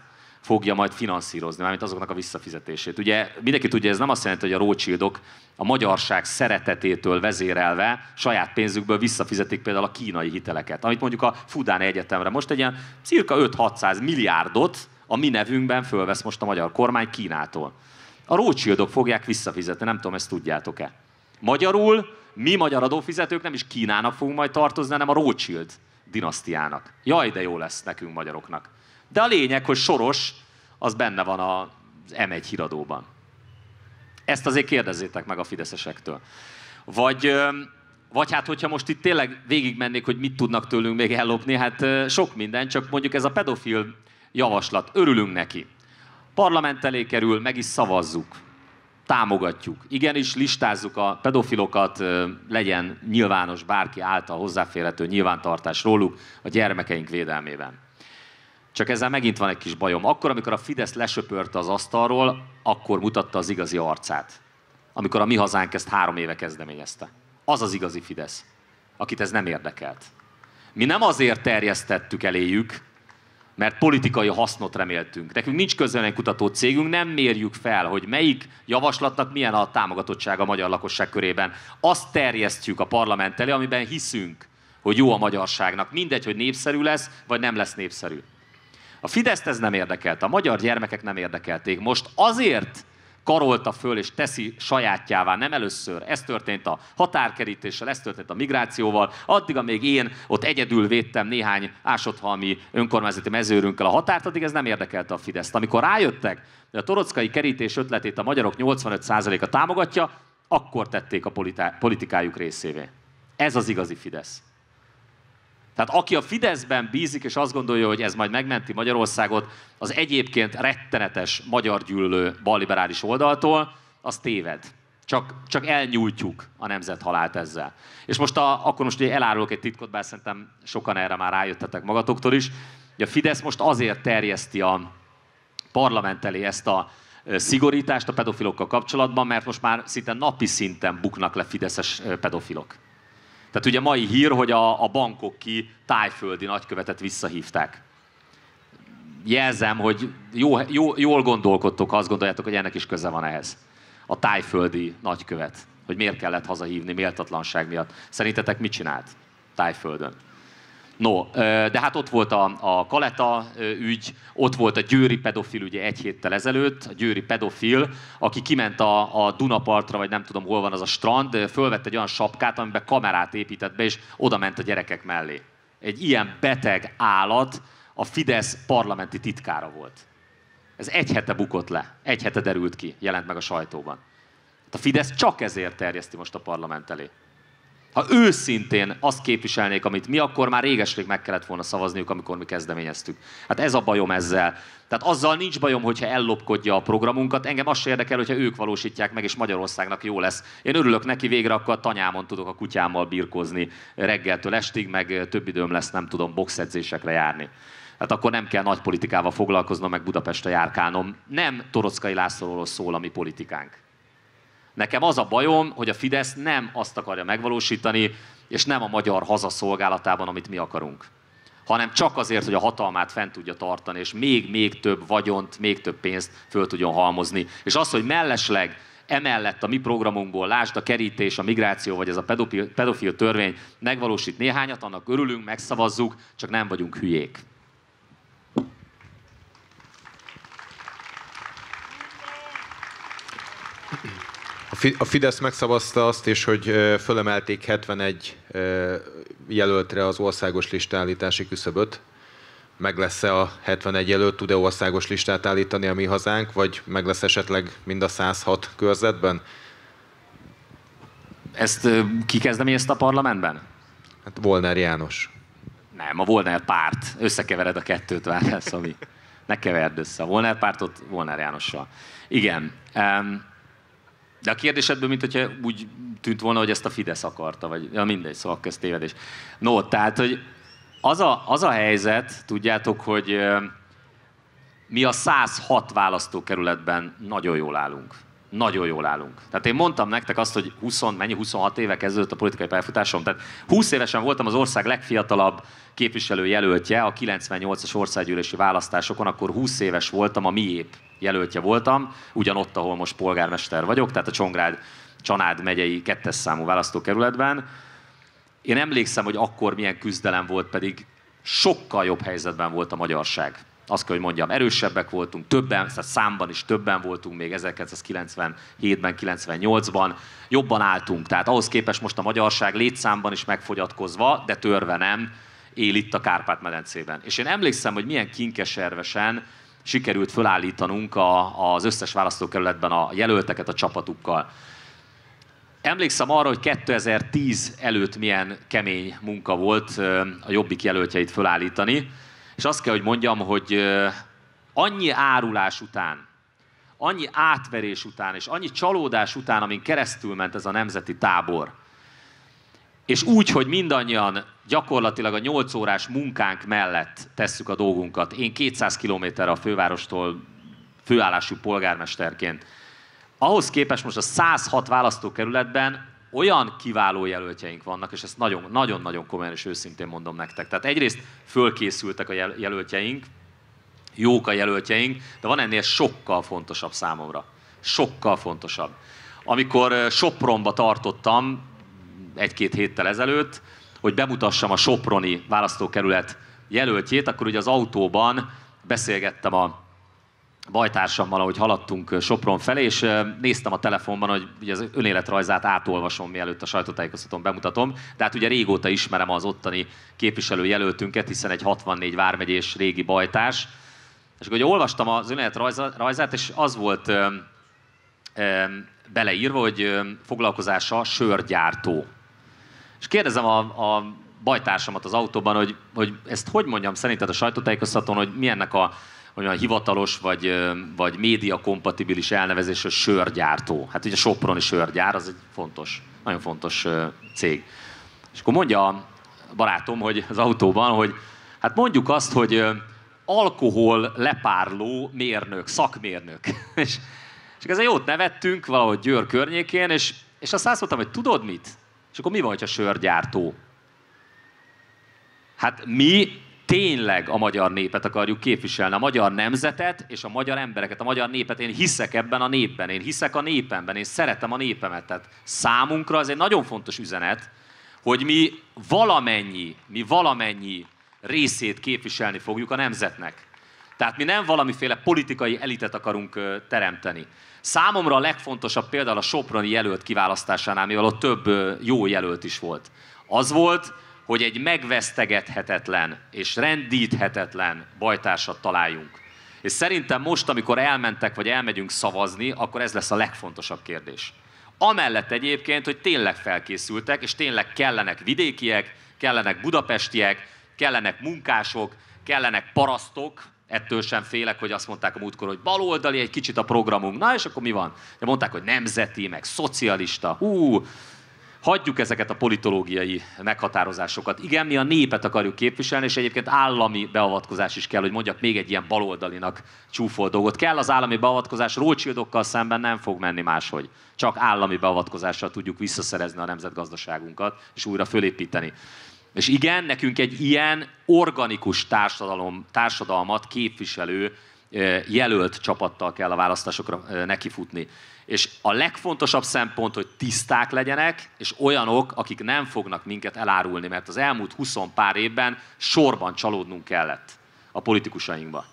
fogja majd finanszírozni, mármint azoknak a visszafizetését. Ugye mindenki tudja, ez nem azt jelenti, hogy a rócsildok a magyarság szeretetétől vezérelve saját pénzükből visszafizetik például a kínai hiteleket, amit mondjuk a Fudán Egyetemre most egy ilyen cirka 5-600 milliárdot a mi nevünkben fölvesz most a magyar kormány Kínától. A rócsildok fogják visszafizetni, nem tudom, ezt tudjátok-e. Magyarul mi magyar adófizetők nem is Kínának fogunk majd tartozni, hanem a Rothschild dinasztiának. Jaj, de jó lesz nekünk magyaroknak. De a lényeg, hogy soros, az benne van az M1 híradóban. Ezt azért kérdezzétek meg a fideszesektől. Vagy, vagy hát, hogyha most itt tényleg végigmennék, hogy mit tudnak tőlünk még ellopni, hát sok minden, csak mondjuk ez a pedofil javaslat. Örülünk neki. Parlament elé kerül, meg is szavazzuk. Támogatjuk. Igenis, listázzuk a pedofilokat, legyen nyilvános bárki által hozzáférhető nyilvántartás róluk a gyermekeink védelmében. Csak ezzel megint van egy kis bajom. Akkor, amikor a Fidesz lesöpörte az asztalról, akkor mutatta az igazi arcát. Amikor a mi hazánk ezt három éve kezdeményezte. Az az igazi Fidesz, akit ez nem érdekelt. Mi nem azért terjesztettük eléjük, mert politikai hasznot reméltünk. Nekünk nincs közvetlen kutató cégünk, nem mérjük fel, hogy melyik javaslatnak milyen a támogatottság a magyar lakosság körében. Azt terjesztjük a parlament elé, amiben hiszünk, hogy jó a magyarságnak. Mindegy, hogy népszerű lesz, vagy nem lesz népszerű. A fidesz ez nem érdekelte, a magyar gyermekek nem érdekelték. Most azért karolta föl és teszi sajátjává, nem először. Ez történt a határkerítéssel, ez történt a migrációval. Addig, amíg én ott egyedül védtem néhány ásotthalmi önkormányzati mezőrünkkel a határt, addig ez nem érdekelte a Fideszt. Amikor rájöttek, hogy a torockai kerítés ötletét a magyarok 85%-a támogatja, akkor tették a politikájuk részévé. Ez az igazi Fidesz. Tehát aki a Fideszben bízik, és azt gondolja, hogy ez majd megmenti Magyarországot, az egyébként rettenetes magyar gyűlölő balliberális oldaltól, az téved. Csak, csak elnyújtjuk a nemzet halált ezzel. És most a, akkor most ugye elárulok egy titkot, bár szerintem sokan erre már rájöttetek magatoktól is, hogy a Fidesz most azért terjeszti a parlament elé ezt a szigorítást a pedofilokkal kapcsolatban, mert most már szinte napi szinten buknak le fideszes pedofilok. Tehát ugye mai hír, hogy a, a bankok ki tájföldi nagykövetet visszahívták. Jelzem, hogy jó, jó, jól gondolkodtok, azt gondoljátok, hogy ennek is köze van ehhez. A tájföldi nagykövet. Hogy miért kellett hazahívni méltatlanság miatt. Szerintetek mit csinált tájföldön? No, de hát ott volt a, a Kaleta ügy, ott volt a győri pedofil ugye egy héttel ezelőtt, a győri pedofil, aki kiment a, a Dunapartra, vagy nem tudom hol van az a strand, fölvette egy olyan sapkát, amiben kamerát épített be, és oda ment a gyerekek mellé. Egy ilyen beteg állat a Fidesz parlamenti titkára volt. Ez egy hete bukott le, egy hete derült ki, jelent meg a sajtóban. Hát a Fidesz csak ezért terjeszti most a parlament elé ha őszintén azt képviselnék, amit mi, akkor már régeség meg kellett volna szavazniuk, amikor mi kezdeményeztük. Hát ez a bajom ezzel. Tehát azzal nincs bajom, hogyha ellopkodja a programunkat. Engem az se érdekel, hogyha ők valósítják meg, és Magyarországnak jó lesz. Én örülök neki, végre akkor a tanyámon tudok a kutyámmal birkózni reggeltől estig, meg több időm lesz, nem tudom, boxedzésekre járni. Hát akkor nem kell nagy politikával foglalkoznom, meg Budapestre járkálnom. Nem Torockai Lászlóról szól a mi politikánk. Nekem az a bajom, hogy a Fidesz nem azt akarja megvalósítani, és nem a magyar hazaszolgálatában, amit mi akarunk hanem csak azért, hogy a hatalmát fent tudja tartani, és még-még több vagyont, még több pénzt föl tudjon halmozni. És az, hogy mellesleg emellett a mi programunkból, lásd a kerítés, a migráció, vagy ez a pedofil, pedofil törvény, megvalósít néhányat, annak örülünk, megszavazzuk, csak nem vagyunk hülyék. Thank you. A Fidesz megszavazta azt is, hogy fölemelték 71 jelöltre az országos listállítási küszöböt. Meg lesz-e a 71 jelölt, tud-e országos listát állítani a mi hazánk, vagy meg lesz esetleg mind a 106 körzetben? Ezt ki ezt a parlamentben? Hát Volner János. Nem, a Volner párt. Összekevered a kettőt, várjál, Szami. Ne keverd össze. A Volner pártot Volner Jánossal. Igen. Um, de a kérdésedből, mint hogyha úgy tűnt volna, hogy ezt a Fidesz akarta, vagy ja, mindegy, szóval tévedés. No, tehát, hogy az a, az a helyzet, tudjátok, hogy mi a 106 választókerületben nagyon jól állunk nagyon jól állunk. Tehát én mondtam nektek azt, hogy 20, mennyi 26 éve kezdődött a politikai pályafutásom, tehát 20 évesen voltam az ország legfiatalabb képviselőjelöltje a 98-as országgyűlési választásokon, akkor 20 éves voltam, a miép jelöltje voltam, ugyanott, ahol most polgármester vagyok, tehát a Csongrád Csanád megyei kettes számú választókerületben. Én emlékszem, hogy akkor milyen küzdelem volt, pedig sokkal jobb helyzetben volt a magyarság azt kell, hogy mondjam, erősebbek voltunk, többen, számban is többen voltunk még 1997-ben, 98-ban, jobban álltunk, tehát ahhoz képest most a magyarság létszámban is megfogyatkozva, de törve nem, él itt a Kárpát-medencében. És én emlékszem, hogy milyen kinkeservesen sikerült fölállítanunk a, az összes választókerületben a jelölteket a csapatukkal. Emlékszem arra, hogy 2010 előtt milyen kemény munka volt a jobbik jelöltjeit fölállítani. És azt kell, hogy mondjam, hogy annyi árulás után, annyi átverés után, és annyi csalódás után, amin keresztül ment ez a nemzeti tábor, és úgy, hogy mindannyian gyakorlatilag a 8 órás munkánk mellett tesszük a dolgunkat. Én 200 kilométerre a fővárostól főállású polgármesterként. Ahhoz képest most a 106 választókerületben olyan kiváló jelöltjeink vannak, és ezt nagyon-nagyon komolyan és őszintén mondom nektek. Tehát egyrészt fölkészültek a jelöltjeink, jók a jelöltjeink, de van ennél sokkal fontosabb számomra. Sokkal fontosabb. Amikor Sopronba tartottam egy-két héttel ezelőtt, hogy bemutassam a Soproni választókerület jelöltjét, akkor ugye az autóban beszélgettem a bajtársammal, ahogy haladtunk Sopron felé, és néztem a telefonban, hogy ugye az önéletrajzát átolvasom, mielőtt a sajtótájékoztatón bemutatom. Tehát ugye régóta ismerem az ottani képviselőjelöltünket, hiszen egy 64 vármegyés régi bajtárs. És ugye olvastam az önéletrajzát, és az volt beleírva, hogy foglalkozása sörgyártó. És kérdezem a, a bajtársamat az autóban, hogy, hogy ezt hogy mondjam szerinted a sajtótájékoztatón, hogy milyennek a hogy olyan hivatalos vagy, vagy média kompatibilis elnevezés, a sörgyártó. Hát ugye Soproni sörgyár, az egy fontos, nagyon fontos cég. És akkor mondja a barátom, hogy az autóban, hogy hát mondjuk azt, hogy alkohol lepárló mérnök, szakmérnök. és, és ezzel jót nevettünk valahogy Győr környékén, és, és azt azt mondtam, hogy tudod mit? És akkor mi van, a sörgyártó? Hát mi tényleg a magyar népet akarjuk képviselni, a magyar nemzetet és a magyar embereket, a magyar népet. Én hiszek ebben a népben, én hiszek a népemben, én szeretem a népemet. Tehát számunkra ez egy nagyon fontos üzenet, hogy mi valamennyi, mi valamennyi részét képviselni fogjuk a nemzetnek. Tehát mi nem valamiféle politikai elitet akarunk teremteni. Számomra a legfontosabb például a Soproni jelölt kiválasztásánál, mivel ott több jó jelölt is volt. Az volt, hogy egy megvesztegethetetlen és rendíthetetlen bajtársat találjunk. És szerintem most, amikor elmentek vagy elmegyünk szavazni, akkor ez lesz a legfontosabb kérdés. Amellett egyébként, hogy tényleg felkészültek, és tényleg kellenek vidékiek, kellenek budapestiek, kellenek munkások, kellenek parasztok, ettől sem félek, hogy azt mondták a múltkor, hogy baloldali egy kicsit a programunk, na és akkor mi van? De mondták, hogy nemzeti, meg szocialista, hú, hagyjuk ezeket a politológiai meghatározásokat. Igen, mi a népet akarjuk képviselni, és egyébként állami beavatkozás is kell, hogy mondjak még egy ilyen baloldalinak csúfol dolgot. Kell az állami beavatkozás, rócsildokkal szemben nem fog menni máshogy. Csak állami beavatkozással tudjuk visszaszerezni a nemzetgazdaságunkat, és újra fölépíteni. És igen, nekünk egy ilyen organikus társadalom, társadalmat képviselő eh, jelölt csapattal kell a választásokra eh, nekifutni. És a legfontosabb szempont, hogy tiszták legyenek, és olyanok, akik nem fognak minket elárulni, mert az elmúlt 20 pár évben sorban csalódnunk kellett a politikusainkba.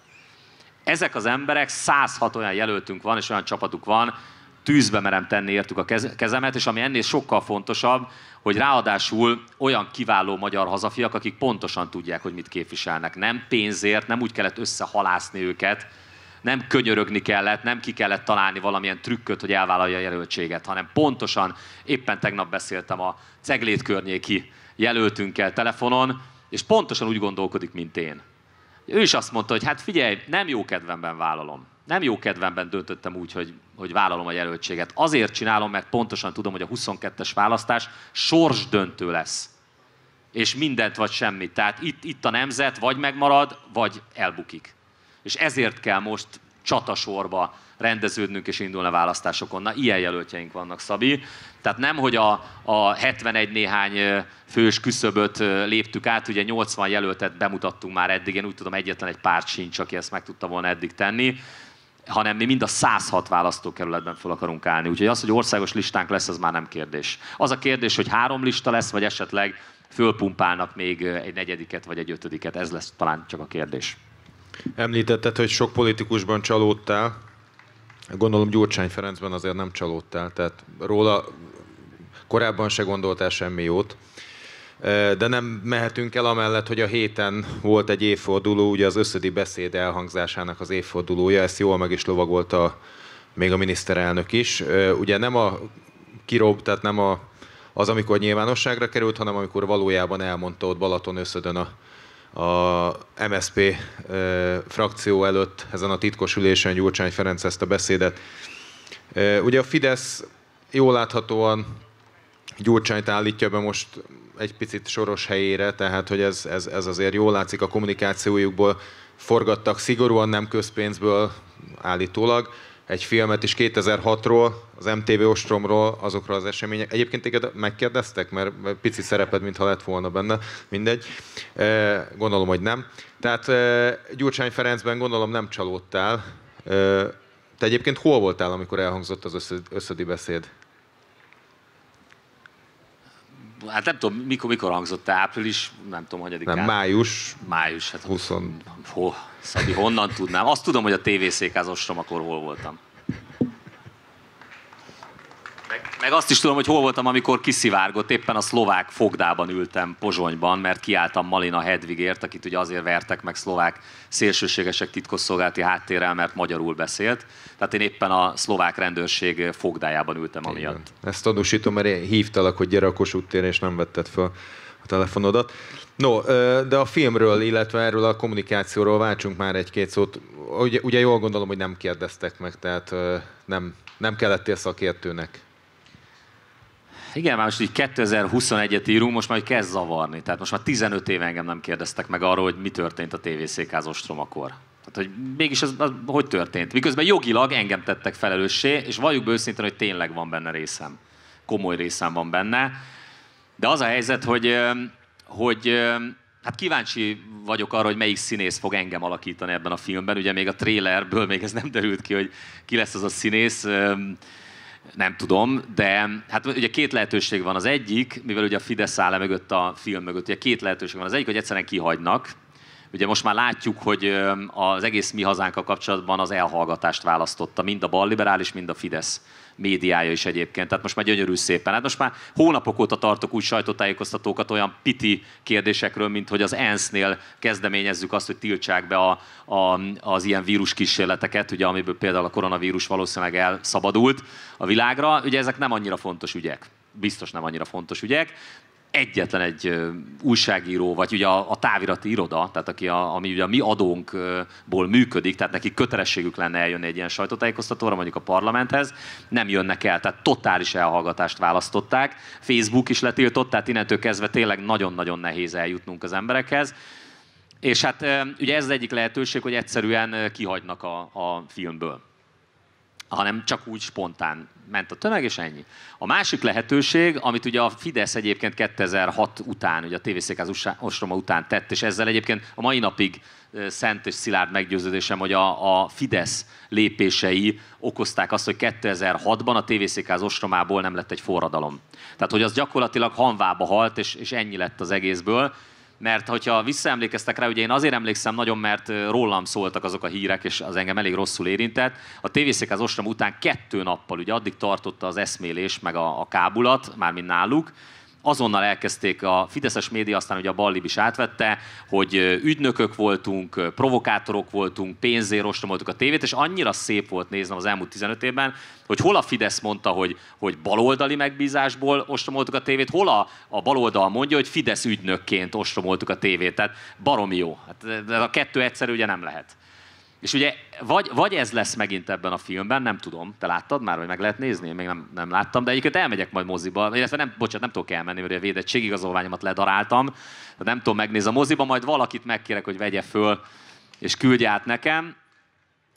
Ezek az emberek, 106 olyan jelöltünk van, és olyan csapatuk van, tűzbe merem tenni értük a kezemet, és ami ennél sokkal fontosabb, hogy ráadásul olyan kiváló magyar hazafiak, akik pontosan tudják, hogy mit képviselnek. Nem pénzért, nem úgy kellett összehalászni őket, nem könyörögni kellett, nem ki kellett találni valamilyen trükköt, hogy elvállalja a jelöltséget, hanem pontosan, éppen tegnap beszéltem a Ceglét környéki jelöltünkkel telefonon, és pontosan úgy gondolkodik, mint én. Ő is azt mondta, hogy hát figyelj, nem jó kedvemben vállalom. Nem jó kedvemben döntöttem úgy, hogy, hogy vállalom a jelöltséget. Azért csinálom, mert pontosan tudom, hogy a 22-es választás sorsdöntő lesz. És mindent vagy semmit. Tehát itt, itt a nemzet vagy megmarad, vagy elbukik és ezért kell most csatasorba rendeződnünk és indulni a választásokon. Na, ilyen jelöltjeink vannak, Szabi. Tehát nem, hogy a, a 71 néhány fős küszöböt léptük át, ugye 80 jelöltet bemutattunk már eddig, én úgy tudom, egyetlen egy párt sincs, aki ezt meg tudta volna eddig tenni, hanem mi mind a 106 választókerületben fel akarunk állni. Úgyhogy az, hogy országos listánk lesz, az már nem kérdés. Az a kérdés, hogy három lista lesz, vagy esetleg fölpumpálnak még egy negyediket vagy egy ötödiket, ez lesz talán csak a kérdés. Említetted, hogy sok politikusban csalódtál. Gondolom Gyurcsány Ferencben azért nem csalódtál, tehát róla korábban se gondoltál semmi jót. E, de nem mehetünk el amellett, hogy a héten volt egy évforduló, ugye az összödi beszéd elhangzásának az évfordulója, ezt jól meg is lovagolta még a miniszterelnök is. E, ugye nem a kirob, tehát nem a, az, amikor nyilvánosságra került, hanem amikor valójában elmondta ott Balaton összödön a a MSP frakció előtt ezen a titkos ülésen Gyurcsány Ferenc ezt a beszédet. Ugye a Fidesz jól láthatóan Gyurcsányt állítja be most egy picit soros helyére, tehát hogy ez, ez, ez azért jól látszik a kommunikációjukból. Forgattak szigorúan nem közpénzből állítólag egy filmet is 2006-ról, az MTV ostromról, azokról az események. Egyébként téged megkérdeztek, mert pici szereped, mintha lett volna benne, mindegy. E, gondolom, hogy nem. Tehát e, Gyurcsány Ferencben gondolom nem csalódtál. E, te egyébként hol voltál, amikor elhangzott az összödi beszéd? Hát nem tudom, mikor, mikor hangzott el, április, nem tudom, hogy Nem, május. Május, hát 20. Hó, Szabi, honnan tudnám? Azt tudom, hogy a tévészékház ostrom, akkor hol voltam. Meg, meg azt is tudom, hogy hol voltam, amikor kiszivárgott. Éppen a szlovák fogdában ültem Pozsonyban, mert kiálltam Malina Hedvigért, akit ugye azért vertek meg szlovák szélsőségesek titkosszolgálati háttérrel, mert magyarul beszélt. Tehát én éppen a szlovák rendőrség fogdájában ültem amiatt. Igen. Ezt tanúsítom, mert én hívtalak, hogy gyere a Kossuth és nem vetted fel a telefonodat. No, de a filmről, illetve erről a kommunikációról váltsunk már egy-két szót. Ugye, ugye jól gondolom, hogy nem kérdeztek meg, tehát nem, nem kellettél szakértőnek. Igen, már most így 2021-et írunk, most majd kezd zavarni. Tehát most már 15 éve engem nem kérdeztek meg arról, hogy mi történt a tévészékház ostromakor. Tehát, hogy mégis az, az, hogy történt. Miközben jogilag engem tettek felelőssé, és valljuk be őszintén, hogy tényleg van benne részem. Komoly részem van benne. De az a helyzet, hogy, hogy hát kíváncsi vagyok arra, hogy melyik színész fog engem alakítani ebben a filmben. Ugye még a trélerből még ez nem derült ki, hogy ki lesz az a színész. Nem tudom, de hát ugye két lehetőség van. Az egyik, mivel ugye a Fidesz áll mögött a film mögött, ugye két lehetőség van. Az egyik, hogy egyszerűen kihagynak, Ugye most már látjuk, hogy az egész mi hazánkkal kapcsolatban az elhallgatást választotta, mind a balliberális, mind a Fidesz médiája is egyébként. Tehát most már gyönyörű szépen. Hát most már hónapok óta tartok úgy sajtótájékoztatókat olyan piti kérdésekről, mint hogy az ENSZ-nél kezdeményezzük azt, hogy tiltsák be a, a, az ilyen víruskísérleteket, ugye, amiből például a koronavírus valószínűleg elszabadult a világra. Ugye ezek nem annyira fontos ügyek biztos nem annyira fontos ügyek, egyetlen egy újságíró, vagy ugye a, a távirati iroda, tehát aki a, ami ugye a mi adónkból működik, tehát neki kötelességük lenne eljönni egy ilyen sajtótájékoztatóra, mondjuk a parlamenthez, nem jönnek el, tehát totális elhallgatást választották. Facebook is letiltott, tehát innentől kezdve tényleg nagyon-nagyon nehéz eljutnunk az emberekhez. És hát ugye ez az egyik lehetőség, hogy egyszerűen kihagynak a, a filmből hanem csak úgy spontán ment a tömeg, és ennyi. A másik lehetőség, amit ugye a Fidesz egyébként 2006 után, ugye a TVCK ostroma után tett, és ezzel egyébként a mai napig szent és szilárd meggyőződésem, hogy a, a Fidesz lépései okozták azt, hogy 2006-ban a TVCK az ostromából nem lett egy forradalom. Tehát, hogy az gyakorlatilag hanvába halt, és, és ennyi lett az egészből mert hogyha visszaemlékeztek rá, ugye én azért emlékszem nagyon, mert rólam szóltak azok a hírek, és az engem elég rosszul érintett. A tévészék az ostrom után kettő nappal, ugye addig tartotta az eszmélés, meg a, a kábulat, mármint náluk, azonnal elkezdték a fideszes média, aztán ugye a Ballib is átvette, hogy ügynökök voltunk, provokátorok voltunk, pénzért ostromoltuk a tévét, és annyira szép volt néznem az elmúlt 15 évben, hogy hol a Fidesz mondta, hogy, hogy baloldali megbízásból ostromoltuk a tévét, hol a, a baloldal mondja, hogy Fidesz ügynökként ostromoltuk a tévét. Tehát baromi jó. Hát, de a kettő egyszerű ugye nem lehet. És ugye vagy, vagy ez lesz megint ebben a filmben, nem tudom, te láttad már, vagy meg lehet nézni, én még nem, nem láttam, de egyébként elmegyek majd moziba, illetve nem, bocsánat, nem tudok elmenni, mert a védettségigazolványomat ledaráltam, nem tudom megnézni a moziba, majd valakit megkérek, hogy vegye föl, és küldje át nekem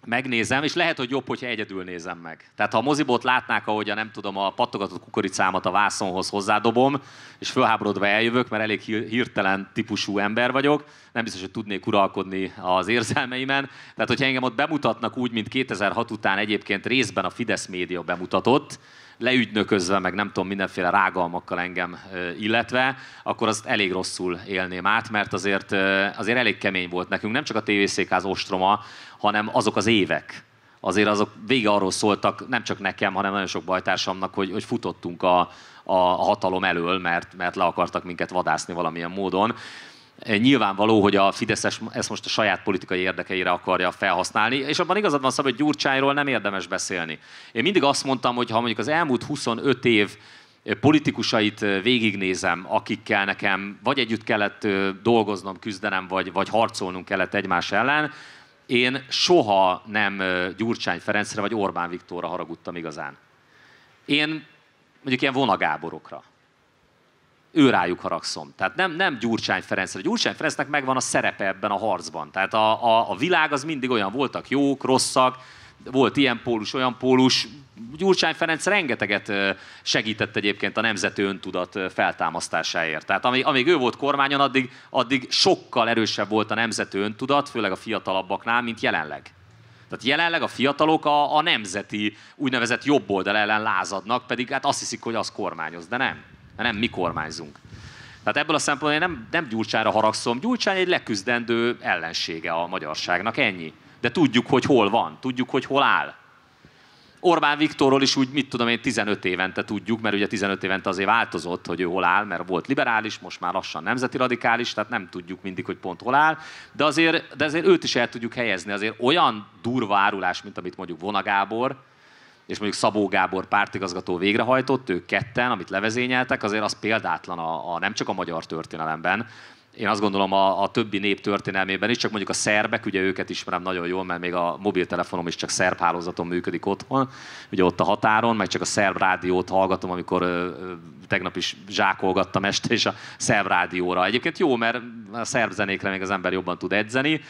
megnézem, és lehet, hogy jobb, hogyha egyedül nézem meg. Tehát ha a mozibot látnák, ahogy a nem tudom, a pattogatott kukoricámat a vászonhoz hozzádobom, és fölháborodva eljövök, mert elég hirtelen típusú ember vagyok, nem biztos, hogy tudnék uralkodni az érzelmeimen. Tehát, hogyha engem ott bemutatnak úgy, mint 2006 után egyébként részben a Fidesz média bemutatott, leügynöközve, meg nem tudom, mindenféle rágalmakkal engem illetve, akkor azt elég rosszul élném át, mert azért, azért elég kemény volt nekünk, nem csak a tévészékház ostroma, hanem azok az évek, azért azok vége arról szóltak, nem csak nekem, hanem nagyon sok bajtársamnak, hogy, hogy futottunk a, a hatalom elől, mert, mert le akartak minket vadászni valamilyen módon. Eh, nyilvánvaló, hogy a Fideszes ezt most a saját politikai érdekeire akarja felhasználni, és abban igazad van szabad, hogy Gyurcsányról nem érdemes beszélni. Én mindig azt mondtam, hogy ha mondjuk az elmúlt 25 év eh, politikusait eh, végignézem, akikkel nekem vagy együtt kellett dolgoznom, küzdenem, vagy, vagy harcolnunk kellett egymás ellen, én soha nem Gyurcsány Ferencre vagy Orbán Viktorra haragudtam igazán. Én mondjuk ilyen vonagáborokra ő rájuk haragszom. Tehát nem, nem Gyurcsány Ferencre. Gyurcsány Ferencnek megvan a szerepe ebben a harcban. Tehát a, a, a világ az mindig olyan, voltak jók, rosszak, volt ilyen pólus, olyan pólus. Gyurcsány Ferenc rengeteget segített egyébként a nemzeti öntudat feltámasztásáért. Tehát amíg, amíg ő volt kormányon, addig, addig sokkal erősebb volt a nemzeti öntudat, főleg a fiatalabbaknál, mint jelenleg. Tehát jelenleg a fiatalok a, a nemzeti úgynevezett jobboldal ellen lázadnak, pedig hát azt hiszik, hogy az kormányoz, de nem nem mi kormányzunk. Tehát ebből a szempontból én nem, nem Gyurcsára haragszom. Gyurcsány egy leküzdendő ellensége a magyarságnak, ennyi. De tudjuk, hogy hol van, tudjuk, hogy hol áll. Orbán Viktorról is úgy, mit tudom én, 15 évente tudjuk, mert ugye 15 évente azért változott, hogy ő hol áll, mert volt liberális, most már lassan nemzeti radikális, tehát nem tudjuk mindig, hogy pont hol áll, de azért, de azért őt is el tudjuk helyezni. Azért olyan durva árulás, mint amit mondjuk Vonagábor, és mondjuk Szabó Gábor pártigazgató végrehajtott, ők ketten, amit levezényeltek, azért az példátlan a, a nem csak a magyar történelemben, én azt gondolom a, a többi nép történelmében is, csak mondjuk a szerbek, ugye őket ismerem nagyon jól, mert még a mobiltelefonom is csak szerb hálózaton működik otthon, ugye ott a határon, meg csak a szerb rádiót hallgatom, amikor ö, ö, tegnap is zsákolgattam este, és a szerb rádióra. Egyébként jó, mert a szerb zenékre még az ember jobban tud edzeni,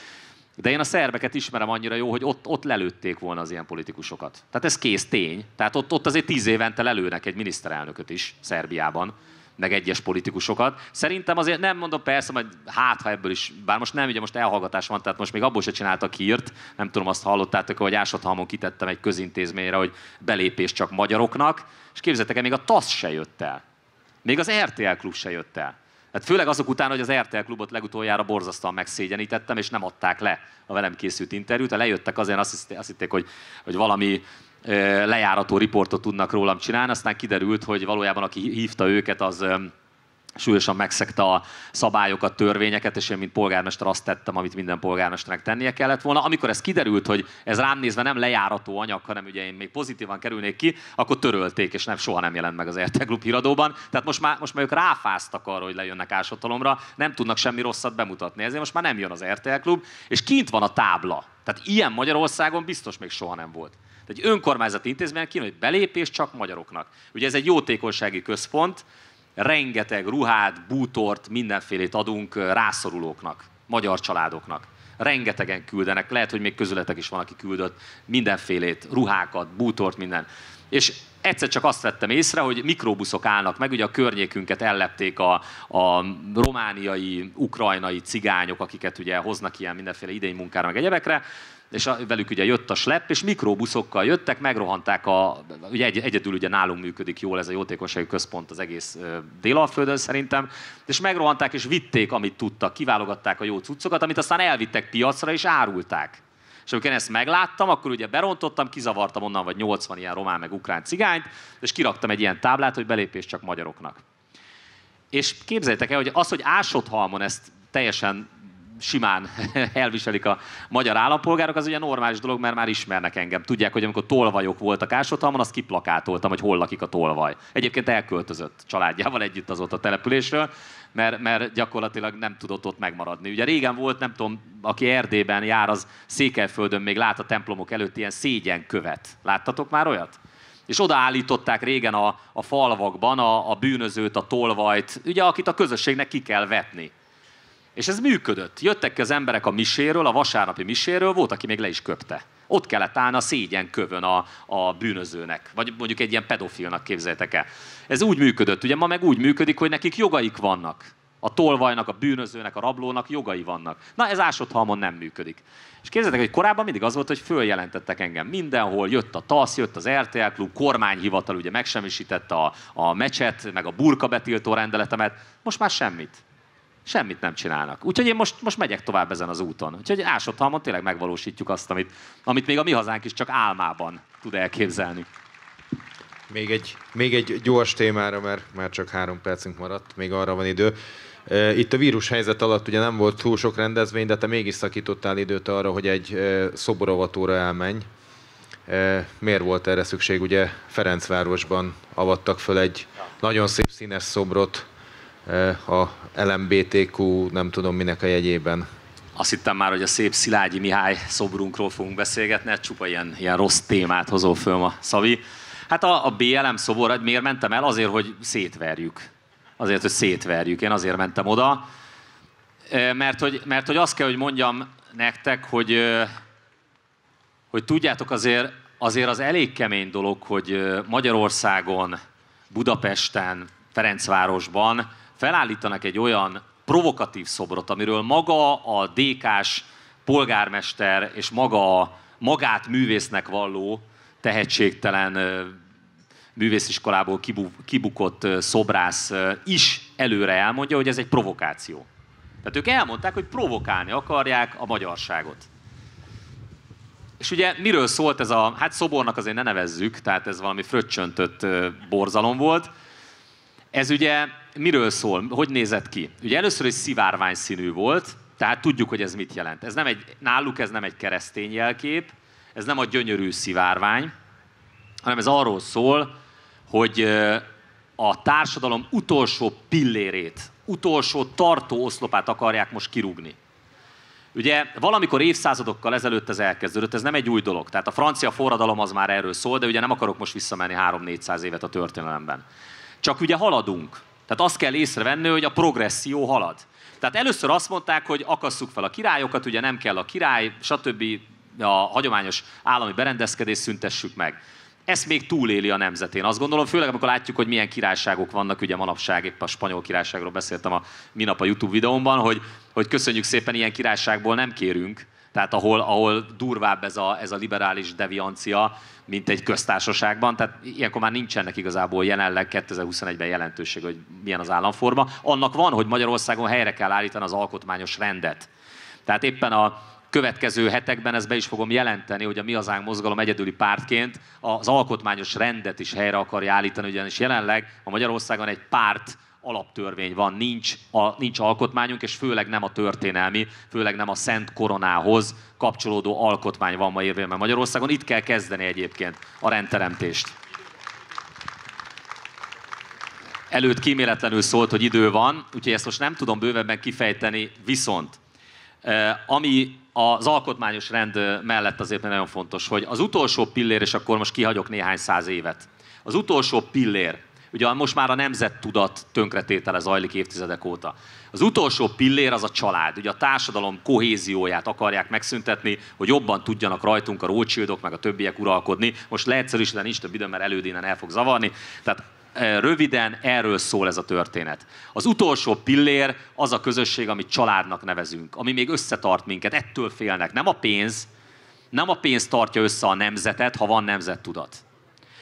de én a szerbeket ismerem annyira jó, hogy ott, ott lelőtték volna az ilyen politikusokat. Tehát ez kész tény. Tehát ott, ott azért tíz évente lelőnek egy miniszterelnököt is Szerbiában meg egyes politikusokat. Szerintem azért nem mondom persze, hogy hát ha ebből is, bár most nem, ugye most elhallgatás van, tehát most még abból se csináltak hírt, nem tudom, azt hallottátok, hogy Ásathalmon kitettem egy közintézményre, hogy belépés csak magyaroknak, és képzeltek el, még a TASZ se jött el. Még az RTL klub se jött el. Hát főleg azok után, hogy az RTL klubot legutoljára borzasztóan megszégyenítettem, és nem adták le a velem készült interjút. Ha lejöttek azért, azt hitték, hogy, hogy valami lejárató riportot tudnak rólam csinálni, aztán kiderült, hogy valójában aki hívta őket, az súlyosan megszegte a szabályokat, törvényeket, és én, mint polgármester azt tettem, amit minden polgármesternek tennie kellett volna. Amikor ez kiderült, hogy ez rám nézve nem lejárató anyag, hanem ugye én még pozitívan kerülnék ki, akkor törölték, és nem, soha nem jelent meg az RT Group híradóban. Tehát most már, most már ők ráfáztak arra, hogy lejönnek ásatalomra, nem tudnak semmi rosszat bemutatni, ezért most már nem jön az RTL Klub, és kint van a tábla. Tehát ilyen Magyarországon biztos még soha nem volt. Tehát egy önkormányzati intézmény, kínál, hogy belépés csak magyaroknak. Ugye ez egy jótékonysági központ, rengeteg ruhát, bútort, mindenfélét adunk rászorulóknak, magyar családoknak. Rengetegen küldenek, lehet, hogy még közületek is van, aki küldött mindenfélét, ruhákat, bútort, minden. És egyszer csak azt vettem észre, hogy mikrobuszok állnak meg, ugye a környékünket ellepték a, a romániai, ukrajnai cigányok, akiket ugye hoznak ilyen mindenféle idei munkára, meg egyebekre, és a, velük ugye jött a slepp, és mikrobuszokkal jöttek, megrohanták a, ugye egy, egyedül ugye nálunk működik jól ez a jótékonysági központ az egész délalföldön szerintem, és megrohanták és vitték, amit tudtak, kiválogatták a jó cuccokat, amit aztán elvittek piacra és árulták. És amikor én ezt megláttam, akkor ugye berontottam, kizavartam onnan vagy 80 ilyen román meg ukrán cigányt, és kiraktam egy ilyen táblát, hogy belépés csak magyaroknak. És képzeljétek el, hogy az, hogy halmon ezt teljesen simán elviselik a magyar állampolgárok, az ugye normális dolog, mert már ismernek engem. Tudják, hogy amikor tolvajok voltak Ásotalmon, azt kiplakátoltam, hogy hol lakik a tolvaj. Egyébként elköltözött családjával együtt az ott a településről, mert, mert gyakorlatilag nem tudott ott megmaradni. Ugye régen volt, nem tudom, aki Erdélyben jár, az Székelyföldön még lát a templomok előtt ilyen szégyenkövet. Láttatok már olyat? És odaállították régen a, a falvakban a, a bűnözőt, a tolvajt, ugye akit a közösségnek ki kell vetni. És ez működött. Jöttek ki az emberek a miséről, a vasárnapi miséről, volt, aki még le is köpte. Ott kellett állni a szégyen kövön a, a bűnözőnek, vagy mondjuk egy ilyen pedofilnak képzeljétek el. Ez úgy működött, ugye ma meg úgy működik, hogy nekik jogaik vannak. A tolvajnak, a bűnözőnek, a rablónak jogai vannak. Na ez ásott halmon nem működik. És képzeljétek, hogy korábban mindig az volt, hogy följelentettek engem mindenhol, jött a TASZ, jött az RTL klub, kormányhivatal ugye megsemmisítette a, a mecset, meg a burka betiltó rendeletemet, most már semmit semmit nem csinálnak. Úgyhogy én most, most megyek tovább ezen az úton. Úgyhogy Ásothalmon tényleg megvalósítjuk azt, amit, amit még a mi hazánk is csak álmában tud elképzelni. Még egy, még egy gyors témára, mert már csak három percünk maradt, még arra van idő. Itt a vírus helyzet alatt ugye nem volt túl sok rendezvény, de te mégis szakítottál időt arra, hogy egy szoboravatóra elmenj. Miért volt erre szükség? Ugye Ferencvárosban avattak föl egy nagyon szép színes szobrot Eh, a LMBTQ, nem tudom minek a jegyében. Azt hittem már, hogy a szép Szilágyi Mihály szobrunkról fogunk beszélgetni, hát csupa ilyen, ilyen rossz témát hozó föl ma, Szavi. Hát a, a BLM szobor, hogy hát miért mentem el? Azért, hogy szétverjük. Azért, hogy szétverjük. Én azért mentem oda. Eh, mert hogy, mert hogy azt kell, hogy mondjam nektek, hogy, eh, hogy tudjátok, azért, azért az elég kemény dolog, hogy Magyarországon, Budapesten, Ferencvárosban felállítanak egy olyan provokatív szobrot, amiről maga a DK-s polgármester és maga magát művésznek valló tehetségtelen művésziskolából kibukott szobrász is előre elmondja, hogy ez egy provokáció. Tehát ők elmondták, hogy provokálni akarják a magyarságot. És ugye miről szólt ez a, hát szobornak azért ne nevezzük, tehát ez valami fröccsöntött borzalom volt. Ez ugye miről szól, hogy nézett ki? Ugye először is szivárvány színű volt, tehát tudjuk, hogy ez mit jelent. Ez nem egy, náluk ez nem egy keresztény jelkép, ez nem a gyönyörű szivárvány, hanem ez arról szól, hogy a társadalom utolsó pillérét, utolsó tartó oszlopát akarják most kirúgni. Ugye valamikor évszázadokkal ezelőtt ez elkezdődött, ez nem egy új dolog. Tehát a francia forradalom az már erről szól, de ugye nem akarok most visszamenni 3-400 évet a történelemben. Csak ugye haladunk. Tehát azt kell észrevenni, hogy a progresszió halad. Tehát először azt mondták, hogy akasszuk fel a királyokat, ugye nem kell a király, stb. a hagyományos állami berendezkedést szüntessük meg. Ezt még túléli a nemzetén, azt gondolom, főleg amikor látjuk, hogy milyen királyságok vannak, ugye manapság épp a spanyol királyságról beszéltem a minap a YouTube videómban, hogy, hogy köszönjük szépen, ilyen királyságból nem kérünk, tehát ahol, ahol durvább ez a, ez a liberális deviancia, mint egy köztársaságban, tehát ilyenkor már nincsenek igazából jelenleg 2021-ben jelentőség, hogy milyen az államforma. Annak van, hogy Magyarországon helyre kell állítani az alkotmányos rendet. Tehát éppen a, következő hetekben ezt be is fogom jelenteni, hogy a Mi az Áng Mozgalom egyedüli pártként az alkotmányos rendet is helyre akarja állítani, ugyanis jelenleg a Magyarországon egy párt alaptörvény van, nincs, a, nincs alkotmányunk, és főleg nem a történelmi, főleg nem a Szent Koronához kapcsolódó alkotmány van ma érvényben Magyarországon. Itt kell kezdeni egyébként a rendteremtést. Előtt kíméletlenül szólt, hogy idő van, úgyhogy ezt most nem tudom bővebben kifejteni, viszont eh, ami az alkotmányos rend eh, mellett azért nagyon fontos, hogy az utolsó pillér, és akkor most kihagyok néhány száz évet, az utolsó pillér Ugye most már a nemzettudat tönkretétele zajlik évtizedek óta. Az utolsó pillér az a család. Ugye a társadalom kohézióját akarják megszüntetni, hogy jobban tudjanak rajtunk a rócsildok, meg a többiek uralkodni. Most leegyszerűsítve nincs több időm, mert elődénen el fog zavarni. Tehát e, röviden erről szól ez a történet. Az utolsó pillér az a közösség, amit családnak nevezünk, ami még összetart minket, ettől félnek. Nem a pénz, nem a pénz tartja össze a nemzetet, ha van nemzettudat.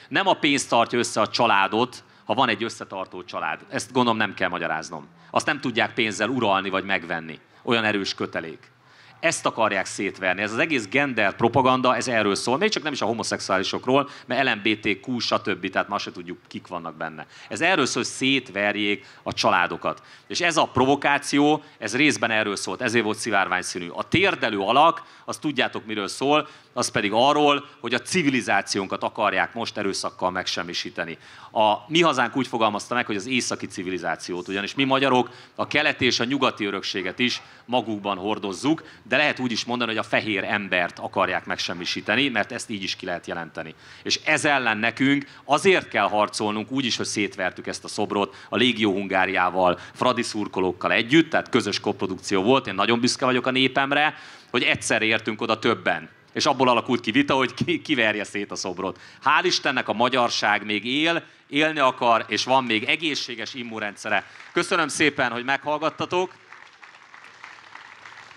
Nem a pénz tartja össze a családot, ha van egy összetartó család. Ezt gondolom nem kell magyaráznom. Azt nem tudják pénzzel uralni vagy megvenni. Olyan erős kötelék. Ezt akarják szétverni. Ez az egész gender propaganda, ez erről szól. Még csak nem is a homoszexuálisokról, mert LMBTQ, stb. Tehát ma se tudjuk, kik vannak benne. Ez erről szól, hogy szétverjék a családokat. És ez a provokáció, ez részben erről szólt, ezért volt szivárvány színű. A térdelő alak, azt tudjátok, miről szól, az pedig arról, hogy a civilizációnkat akarják most erőszakkal megsemmisíteni. A mi hazánk úgy fogalmazta meg, hogy az északi civilizációt, ugyanis mi magyarok a keleti és a nyugati örökséget is magukban hordozzuk, de lehet úgy is mondani, hogy a fehér embert akarják megsemmisíteni, mert ezt így is ki lehet jelenteni. És ez ellen nekünk azért kell harcolnunk, úgy is, hogy szétvertük ezt a szobrot a Légió Hungáriával, Fradi szurkolókkal együtt, tehát közös koprodukció volt, én nagyon büszke vagyok a népemre, hogy egyszer értünk oda többen, és abból alakult ki vita, hogy ki, kiverje szét a szobrot. Hál' Istennek a magyarság még él, élni akar, és van még egészséges immunrendszere. Köszönöm szépen, hogy meghallgattatok.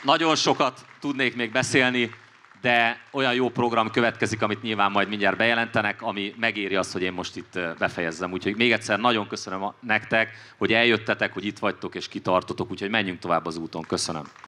Nagyon sokat tudnék még beszélni, de olyan jó program következik, amit nyilván majd mindjárt bejelentenek, ami megéri azt, hogy én most itt befejezzem. Úgyhogy még egyszer nagyon köszönöm nektek, hogy eljöttetek, hogy itt vagytok és kitartotok, úgyhogy menjünk tovább az úton. Köszönöm.